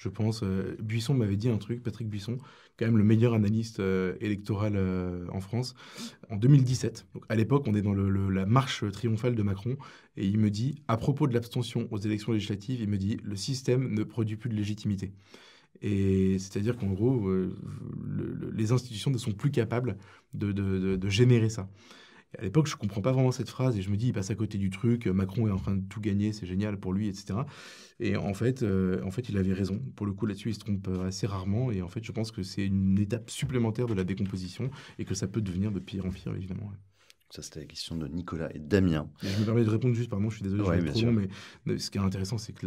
je pense. Euh, Buisson m'avait dit un truc, Patrick Buisson, quand même le meilleur analyste euh, électoral euh, en France, en 2017. Donc à l'époque, on est dans la marche triomphale de Macron, et il me dit, à propos de l'abstention aux élections législatives, il me dit, le système ne produit plus de légitimité. Et c'est-à-dire qu'en gros, les institutions ne sont plus capables de générer ça à l'époque, je ne comprends pas vraiment cette phrase et je me dis, il passe à côté du truc, euh, Macron est en train de tout gagner, c'est génial pour lui, etc. Et en fait, euh, en fait, il avait raison. Pour le coup, là-dessus, il se trompe euh, assez rarement et en fait, je pense que c'est une étape supplémentaire de la décomposition et que ça peut devenir de pire en pire, évidemment. Ça, c'était la question de Nicolas et Damien. Je me permets de répondre juste, pardon, je suis désolé, je vais trop long, mais ce qui est intéressant, c'est que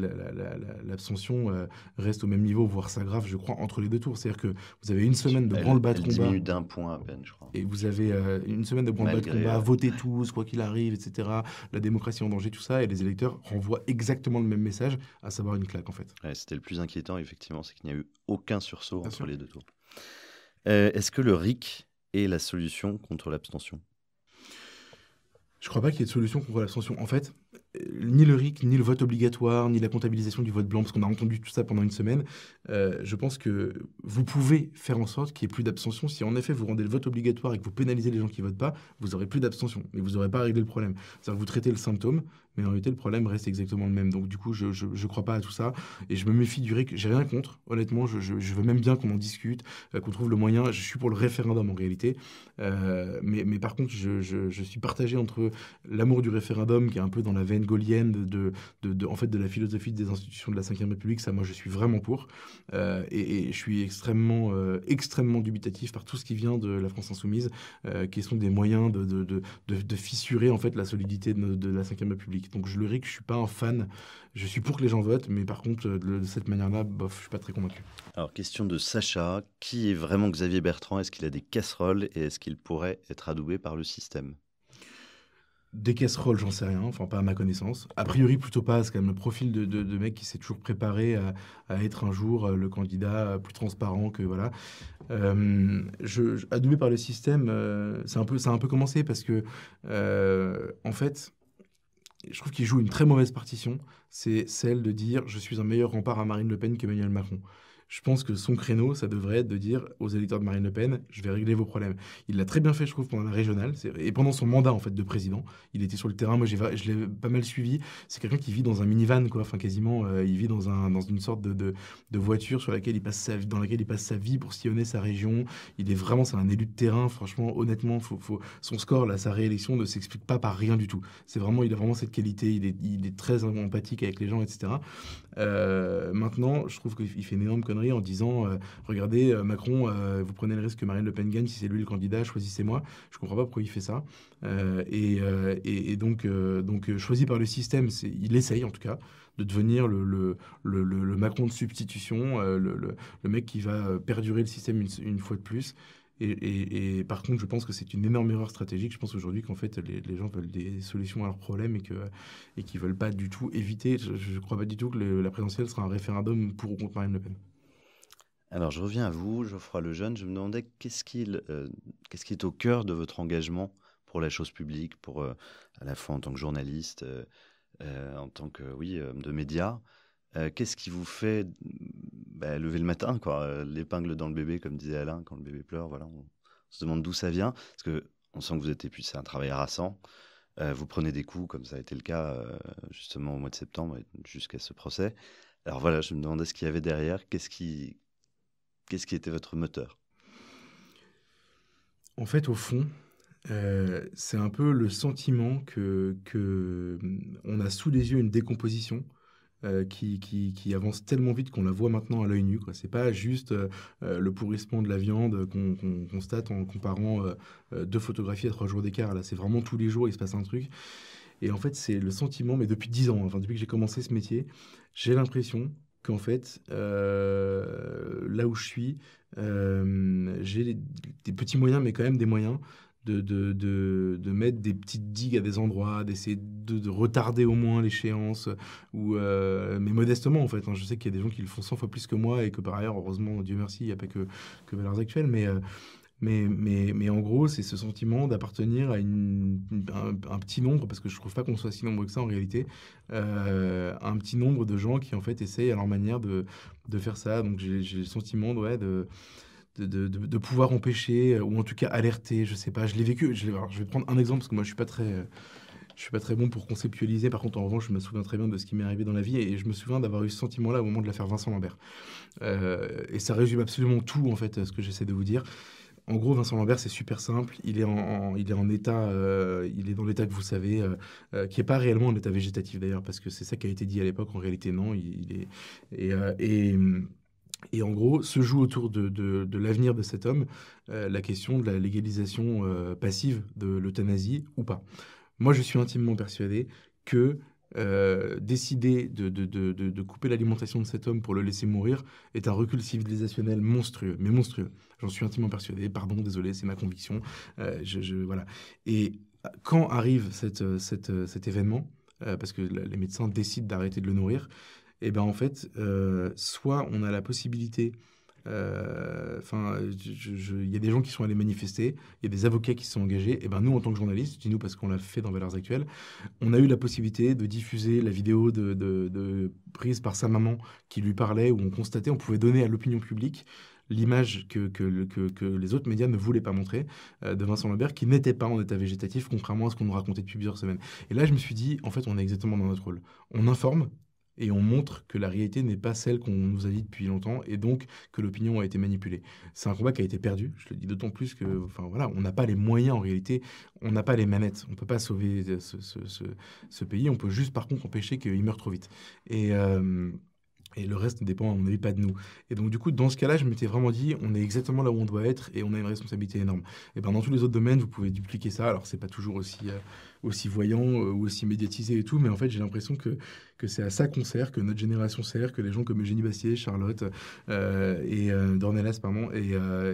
l'abstention euh, reste au même niveau, voire s'aggrave, je crois, entre les deux tours. C'est-à-dire que vous avez une semaine de branle-bas de combat. d'un point à peine, je crois. Et vous avez euh, une semaine de branle-bas de combat, euh, voter tous, quoi qu'il arrive, etc. La démocratie en danger, tout ça, et les électeurs renvoient exactement le même message, à savoir une claque, en fait. c'était le plus inquiétant, effectivement, c'est qu'il n'y a eu aucun sursaut entre les deux tours. Est-ce que le RIC est la solution contre l'abstention je ne crois pas qu'il y ait de solution contre l'abstention. En fait, euh, ni le RIC, ni le vote obligatoire, ni la comptabilisation du vote blanc, parce qu'on a entendu tout ça pendant une semaine, euh, je pense que vous pouvez faire en sorte qu'il n'y ait plus d'abstention. Si en effet vous rendez le vote obligatoire et que vous pénalisez les gens qui ne votent pas, vous n'aurez plus d'abstention, mais vous n'aurez pas réglé le problème. C'est-à-dire que vous traitez le symptôme, mais en réalité, le problème reste exactement le même. Donc, du coup, je ne crois pas à tout ça et je me méfie du RIC. J'ai rien contre, honnêtement. Je, je, veux même bien qu'on en discute, euh, qu'on trouve le moyen. Je suis pour le référendum en réalité. Euh, mais, mais, par contre, je, je suis partagé entre l'amour du référendum, qui est un peu dans la veine gaulienne de, de, de, en fait, de la philosophie des institutions de la Ve République. Ça, moi, je suis vraiment pour. Euh, et, je suis extrêmement, extrêmement dubitatif par tout ce qui vient de la France insoumise, qui sont des moyens de, de, fissurer en fait la solidité de, de la Ve République. Donc je le dis que je suis pas un fan. Je suis pour que les gens votent, mais par contre, euh, de cette manière-là, bof, je suis pas très convaincu. Alors, question de Sacha. Qui est vraiment Xavier Bertrand Est-ce qu'il a des casseroles et est-ce qu'il pourrait être adoubé par le système des casseroles, j'en sais rien, enfin pas à ma connaissance. A priori, plutôt pas, c'est quand même le profil de, mec qui s'est toujours préparé à, être un jour euh, le candidat euh, plus transparent que voilà. je, adoubé par le système, c'est un peu, ça a un peu commencé parce que en fait, je trouve qu'il joue une très mauvaise partition, c'est celle de dire je suis un meilleur rempart à Marine Le Pen qu'Emmanuel Macron je pense que son créneau, ça devrait être de dire aux électeurs de Marine Le Pen, je vais régler vos problèmes. Il l'a très bien fait, je trouve, pendant la régionale et pendant son mandat en fait de président. Il était sur le terrain, moi je l'ai pas mal suivi. C'est quelqu'un qui vit dans un minivan, quoi. Enfin, quasiment, euh, il vit dans, un, une sorte de, voiture sur laquelle il passe sa, dans laquelle il passe sa vie pour sillonner sa région. Il est vraiment, c'est un élu de terrain. Franchement, honnêtement, faut, son score, là, sa réélection ne s'explique pas par rien du tout. C'est vraiment, il a vraiment cette qualité. Il est, il est très empathique avec les gens, etc. Euh, maintenant, je trouve qu'il fait une énorme connerie en disant euh, Regardez, euh, Macron, euh, vous prenez le risque que Marine Le Pen gagne, si c'est lui le candidat, choisissez-moi. Je comprends pas pourquoi il fait ça. Et, et, donc, donc choisi par le système, il essaye en tout cas de devenir le, le, le, Macron de substitution, le, mec qui va perdurer le système une, fois de plus. Et, et, par contre, je pense que c'est une énorme erreur stratégique. Je pense aujourd'hui qu'en fait, les, gens veulent des solutions à leurs problèmes et que et qu'ils veulent pas du tout éviter. Je ne crois pas du tout que la présidentielle sera un référendum pour ou contre Marine Le Pen. Alors je reviens à vous, Geoffroy Lejeune. Je me demandais euh, qu'est-ce qui, est au cœur de votre engagement pour la chose publique, pour euh, à la fois en tant que journaliste, euh, en tant que oui de médias. qu'est-ce qui vous fait bah, lever le matin, quoi, l'épingle dans le bébé, comme disait Alain, quand le bébé pleure. Voilà, on, se demande d'où ça vient, parce que on sent que vous êtes épuisé, c'est un travail harassant. vous prenez des coups, comme ça a été le cas justement au mois de septembre, jusqu'à ce procès. Alors voilà, je me demandais ce qu'il y avait derrière, qu'est-ce qui, Qu'est-ce qui était votre moteur En fait, au fond, euh, c'est un peu le sentiment que, que, mm, on a sous les yeux une décomposition euh, qui, avance tellement vite qu'on la voit maintenant à l'œil nu. Ce n'est pas juste euh, le pourrissement de la viande qu'on constate en comparant deux photographies à trois jours d'écart. Là, c'est vraiment tous les jours, il se passe un truc. Et en fait, c'est le sentiment, mais depuis dix ans, hein, enfin, depuis que j'ai commencé ce métier, j'ai l'impression qu'en fait, euh, là où je suis, euh, j'ai des petits moyens, mais quand même des moyens de, de, mettre des petites digues à des endroits, d'essayer de, retarder au moins l'échéance, ou euh, mais modestement en fait. Hein. je sais qu'il y a des gens qui le font 100 fois plus que moi et que par ailleurs, heureusement, Dieu merci, il n'y a pas que, que Valeurs Actuelles, mais, mais, mais, mais en gros, c'est ce sentiment d'appartenir à une, un, petit nombre, parce que je trouve pas qu'on soit si nombreux que ça en réalité, euh, un petit nombre de gens qui en fait essayent à leur manière de, de faire ça. Donc j'ai le sentiment de, ouais, de de, pouvoir empêcher euh, ou en tout cas alerter, je sais pas, je l'ai vécu. Je, je, vais prendre un exemple parce que moi je suis pas très je suis pas très bon pour conceptualiser. Par contre, en revanche, je me souviens très bien de ce qui m'est arrivé dans la vie et je me souviens d'avoir eu ce sentiment-là au moment de l'affaire Vincent Lambert. Euh, et ça résume absolument tout en fait ce que j'essaie de vous dire. En gros, Vincent Lambert, c'est super simple. Il est en, il est en état, euh, il est dans l'état que vous savez, euh, euh, qui n'est pas réellement en état végétatif d'ailleurs, parce que c'est ça qui a été dit à l'époque. En réalité, non. Il, est et, en gros, se joue autour de l'avenir de cet homme la question de la légalisation passive de l'euthanasie ou pas. Moi, je suis intimement persuadé que euh, décider de, couper l'alimentation de cet homme pour le laisser mourir est un recul civilisationnel monstrueux, mais monstrueux. J'en suis intimement persuadé, pardon, désolé, c'est ma conviction. Euh, voilà. Et quand arrive euh, cet événement, parce que les médecins décident d'arrêter de le nourrir, eh ben en fait, soit on a la possibilité euh, enfin, euh, il y a des gens qui sont allés manifester, il y a des avocats qui se sont engagés. Et ben nous, en tant que journalistes, dis nous parce qu'on l'a fait dans Valeurs Actuelles, on a eu la possibilité de diffuser la vidéo de, prise par sa maman qui lui parlait, où on constatait, on pouvait donner à l'opinion publique l'image que, les autres médias ne voulaient pas montrer euh, de Vincent Lambert, qui n'était pas en état végétatif, contrairement à ce qu'on nous racontait depuis plusieurs semaines. Et là, je me suis dit, en fait, on est exactement dans notre rôle. On informe et on montre que la réalité n'est pas celle qu'on nous a dit depuis longtemps et donc que l'opinion a été manipulée. C'est un combat qui a été perdu, je le dis d'autant plus que, enfin voilà, on n'a pas les moyens en réalité, on n'a pas les manettes, on ne peut pas sauver euh, ce, pays, on peut juste par contre empêcher qu'il meure trop vite. Et. Euh, et le reste ne dépend, on mon pas de nous. Et donc, du coup, dans ce cas-là, je m'étais vraiment dit, on est exactement là où on doit être et on a une responsabilité énorme. Et bien, dans tous les autres domaines, vous pouvez dupliquer ça. Alors, c'est pas toujours aussi, euh, aussi voyant euh, ou aussi médiatisé et tout, mais en fait, j'ai l'impression que, que c'est à ça qu'on sert, que notre génération sert, que les gens comme Eugénie Bastier, Charlotte euh, et euh, Dornelas, pardon, et,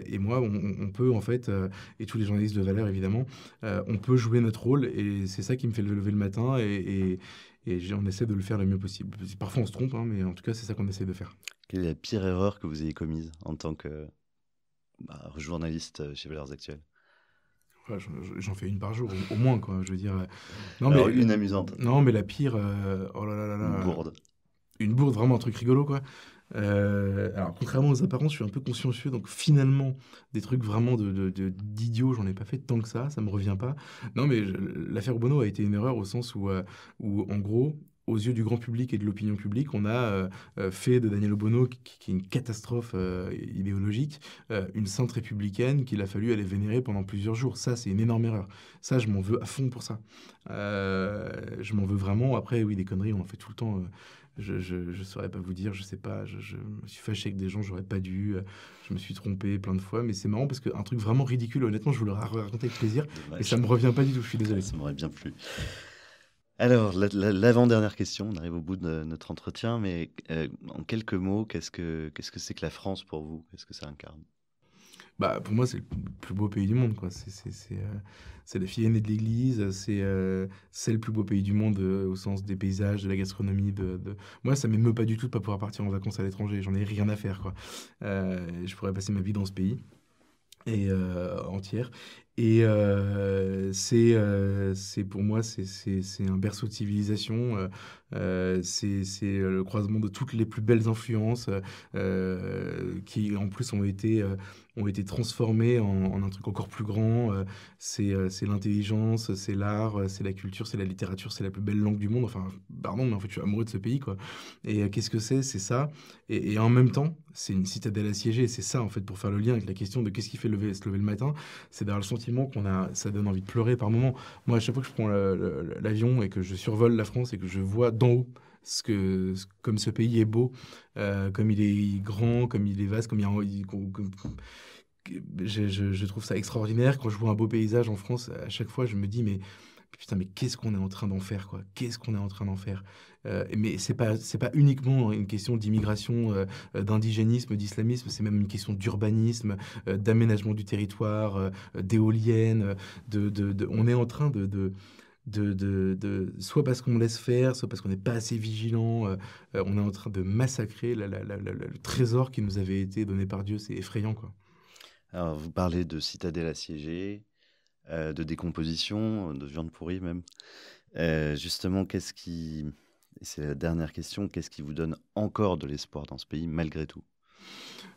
et moi, on, peut, en fait, et tous les journalistes de valeur, évidemment, on peut jouer notre rôle. Et c'est ça qui me fait lever le matin. et et on essaie de le faire le mieux possible. Parfois, on se trompe, hein, mais en tout cas, c'est ça qu'on essaie de faire. Quelle est la pire erreur que vous ayez commise en tant que bah, journaliste euh, chez Valeurs Actuelles J'en fais une par jour, au moins, quoi. Je veux dire. Euh, non, mais, une amusante. Non, mais la pire. Euh, oh là là là. Une bourde. Une bourde, vraiment un truc rigolo, quoi. Euh, alors, contrairement aux apparences, je suis un peu consciencieux, donc finalement, des trucs vraiment d'idiot de, j'en ai pas fait tant que ça, ça me revient pas. Non, mais l'affaire Bono a été une erreur au sens euh, où, en gros, aux yeux du grand public et de l'opinion publique, on a euh, fait de Daniel Obono, qui, est une catastrophe idéologique, une sainte républicaine qu'il a fallu aller vénérer pendant plusieurs jours. Ça, c'est une énorme erreur. Ça, je m'en veux à fond pour ça. je m'en veux vraiment. Après, oui, des conneries, on en fait tout le temps je, ne saurais pas vous dire, je sais pas, je, me suis fâché avec des gens, j'aurais pas dû, euh, je me suis trompé plein de fois, mais c'est marrant parce qu'un truc vraiment ridicule, honnêtement, je vous le raconte avec plaisir, et ça me revient pas du tout, je suis désolé. Ça m'aurait bien plu. Alors, l'avant-dernière question, on arrive au bout de notre entretien, mais euh, en quelques mots, qu'est-ce que c'est -ce que, que la France pour vous Qu'est-ce que ça incarne bah, pour moi, c'est le plus beau pays du monde. Quoi. C'est, c'est, euh, la fille aînée de l'église, c'est, euh, c'est le plus beau pays du monde euh, au sens des paysages, de la gastronomie. Moi, ça m'émeut pas du tout de pas pouvoir partir en vacances à l'étranger. J'en ai rien à faire. Quoi. je pourrais passer ma vie dans ce pays et entière. Et euh, c'est, euh, c'est pour moi, c'est, un berceau de civilisation. Euh, c'est le croisement de toutes les plus belles influences qui, en plus, ont été, ont été transformées en, un truc encore plus grand. c'est l'intelligence, c'est l'art, c'est la culture, c'est la littérature, c'est la plus belle langue du monde. Enfin, pardon, mais en fait, je suis amoureux de ce pays, quoi. Et qu'est-ce que c'est C'est ça. Et, en même temps, c'est une citadelle assiégée. C'est ça, en fait, pour faire le lien avec la question de qu'est-ce qui fait lever, se lever le matin. C'est d'avoir le sentiment qu'on a, ça donne envie de pleurer par moment. Moi, à chaque fois que je prends l'avion et que je survole la France et que je vois d'en haut ce que, comme ce pays est beau, euh, comme il est grand, comme il est vaste, comme il, y je trouve ça extraordinaire. Quand je vois un beau paysage en France, à chaque fois, je me dis, mais putain, mais qu'est-ce qu'on est en train d'en faire, quoi Qu'est-ce qu'on est en train d'en faire euh, Mais c'est pas, pas uniquement une question d'immigration, euh, euh, d'indigénisme, d'islamisme. C'est même une question d'urbanisme, d'aménagement du territoire, d'éoliennes. De, de, on est en train de, de de, de, soit parce qu'on laisse faire, soit parce qu'on n'est pas assez vigilant, on est en train de massacrer le trésor qui nous avait été donné par Dieu. C'est effrayant, quoi. Alors, vous parlez de citadelle assiégée, euh, de décomposition, euh, de viande pourrie même. Euh, justement, qu'est-ce qui, c'est la dernière question, qu'est-ce qui vous donne encore de l'espoir dans ce pays malgré tout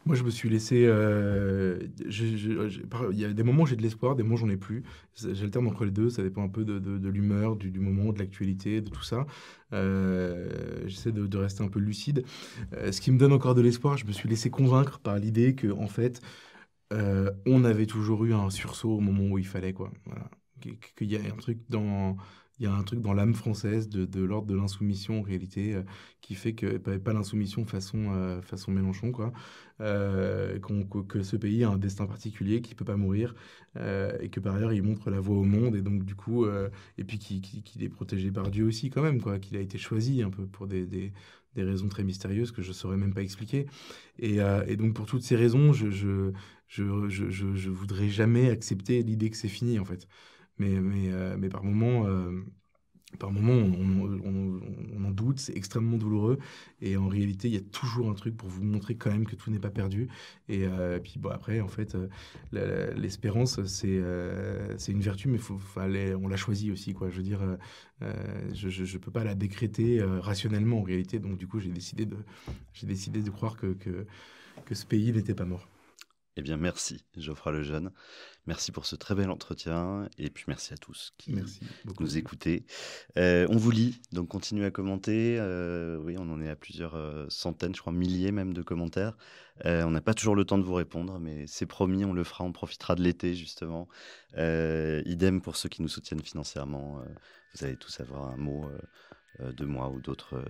moi, je me suis laissé. il y a des moments où j'ai de l'espoir, des moments où j'en ai plus. J'alterne entre les deux, ça dépend un peu de, l'humeur, du, moment, de l'actualité, de tout ça. J'essaie de, rester un peu lucide. ce qui me donne encore de l'espoir, je me suis laissé convaincre par l'idée que, en fait, euh, on avait toujours eu un sursaut au moment où il fallait, quoi. Qu'il y a un truc dans, il y a un truc dans l'âme française de, l'ordre de l'insoumission en réalité euh, qui fait que bah, pas, l'insoumission façon euh, façon Mélenchon quoi euh, que ce pays a un destin particulier qui peut pas mourir et que par ailleurs il montre la voie au monde et donc du coup et puis qu'il est protégé par Dieu aussi quand même quoi qu'il a été choisi un peu pour des, des, des raisons très mystérieuses que je saurais même pas expliquer et, et donc pour toutes ces raisons je je, je, je, je voudrais jamais accepter l'idée que c'est fini en fait mais, mais, euh, mais par moment euh, par moment on, en doute, c'est extrêmement douloureux. Et en réalité, il y a toujours un truc pour vous montrer quand même que tout n'est pas perdu. Et, euh, puis bon, après, en fait, l'espérance, c'est c'est une vertu, mais faut, fallait, on l'a choisit aussi. Quoi. Je veux dire, je ne peux pas la décréter rationnellement en réalité. Donc du coup, j'ai décidé, de, décidé de croire que, que, que ce pays n'était pas mort. Eh bien, merci, Geoffroy Lejeune. Merci pour ce très bel entretien. Et puis, merci à tous qui nous écoutez. Euh, on vous lit, donc continuez à commenter. Euh, oui, on en est à plusieurs euh, centaines, je crois, milliers même de commentaires. on n'a pas toujours le temps de vous répondre, mais c'est promis, on le fera. On profitera de l'été, justement. idem pour ceux qui nous soutiennent financièrement. vous allez tous avoir un mot de moi ou d'autres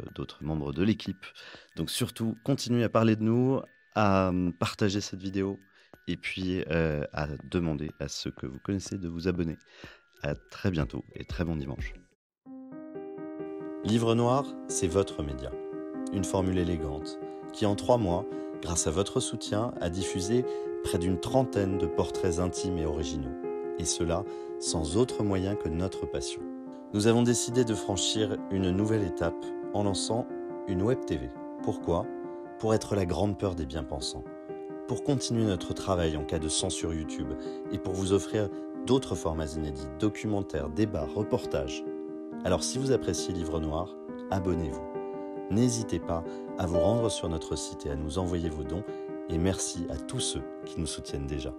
membres de l'équipe. Donc, surtout, continuez à parler de nous, à hum, partager cette vidéo et puis euh, à demander à ceux que vous connaissez de vous abonner. À très bientôt et très bon dimanche. Livre Noir, c'est votre média. Une formule élégante qui, en trois mois, grâce à votre soutien, a diffusé près d'une trentaine de portraits intimes et originaux. Et cela sans autre moyen que notre passion. Nous avons décidé de franchir une nouvelle étape en lançant une Web TV. Pourquoi Pour être la grande peur des bien-pensants pour continuer notre travail en cas de censure YouTube et pour vous offrir d'autres formats inédits, documentaires, débats, reportages. Alors si vous appréciez Livre Noir, abonnez-vous. N'hésitez pas à vous rendre sur notre site et à nous envoyer vos dons et merci à tous ceux qui nous soutiennent déjà.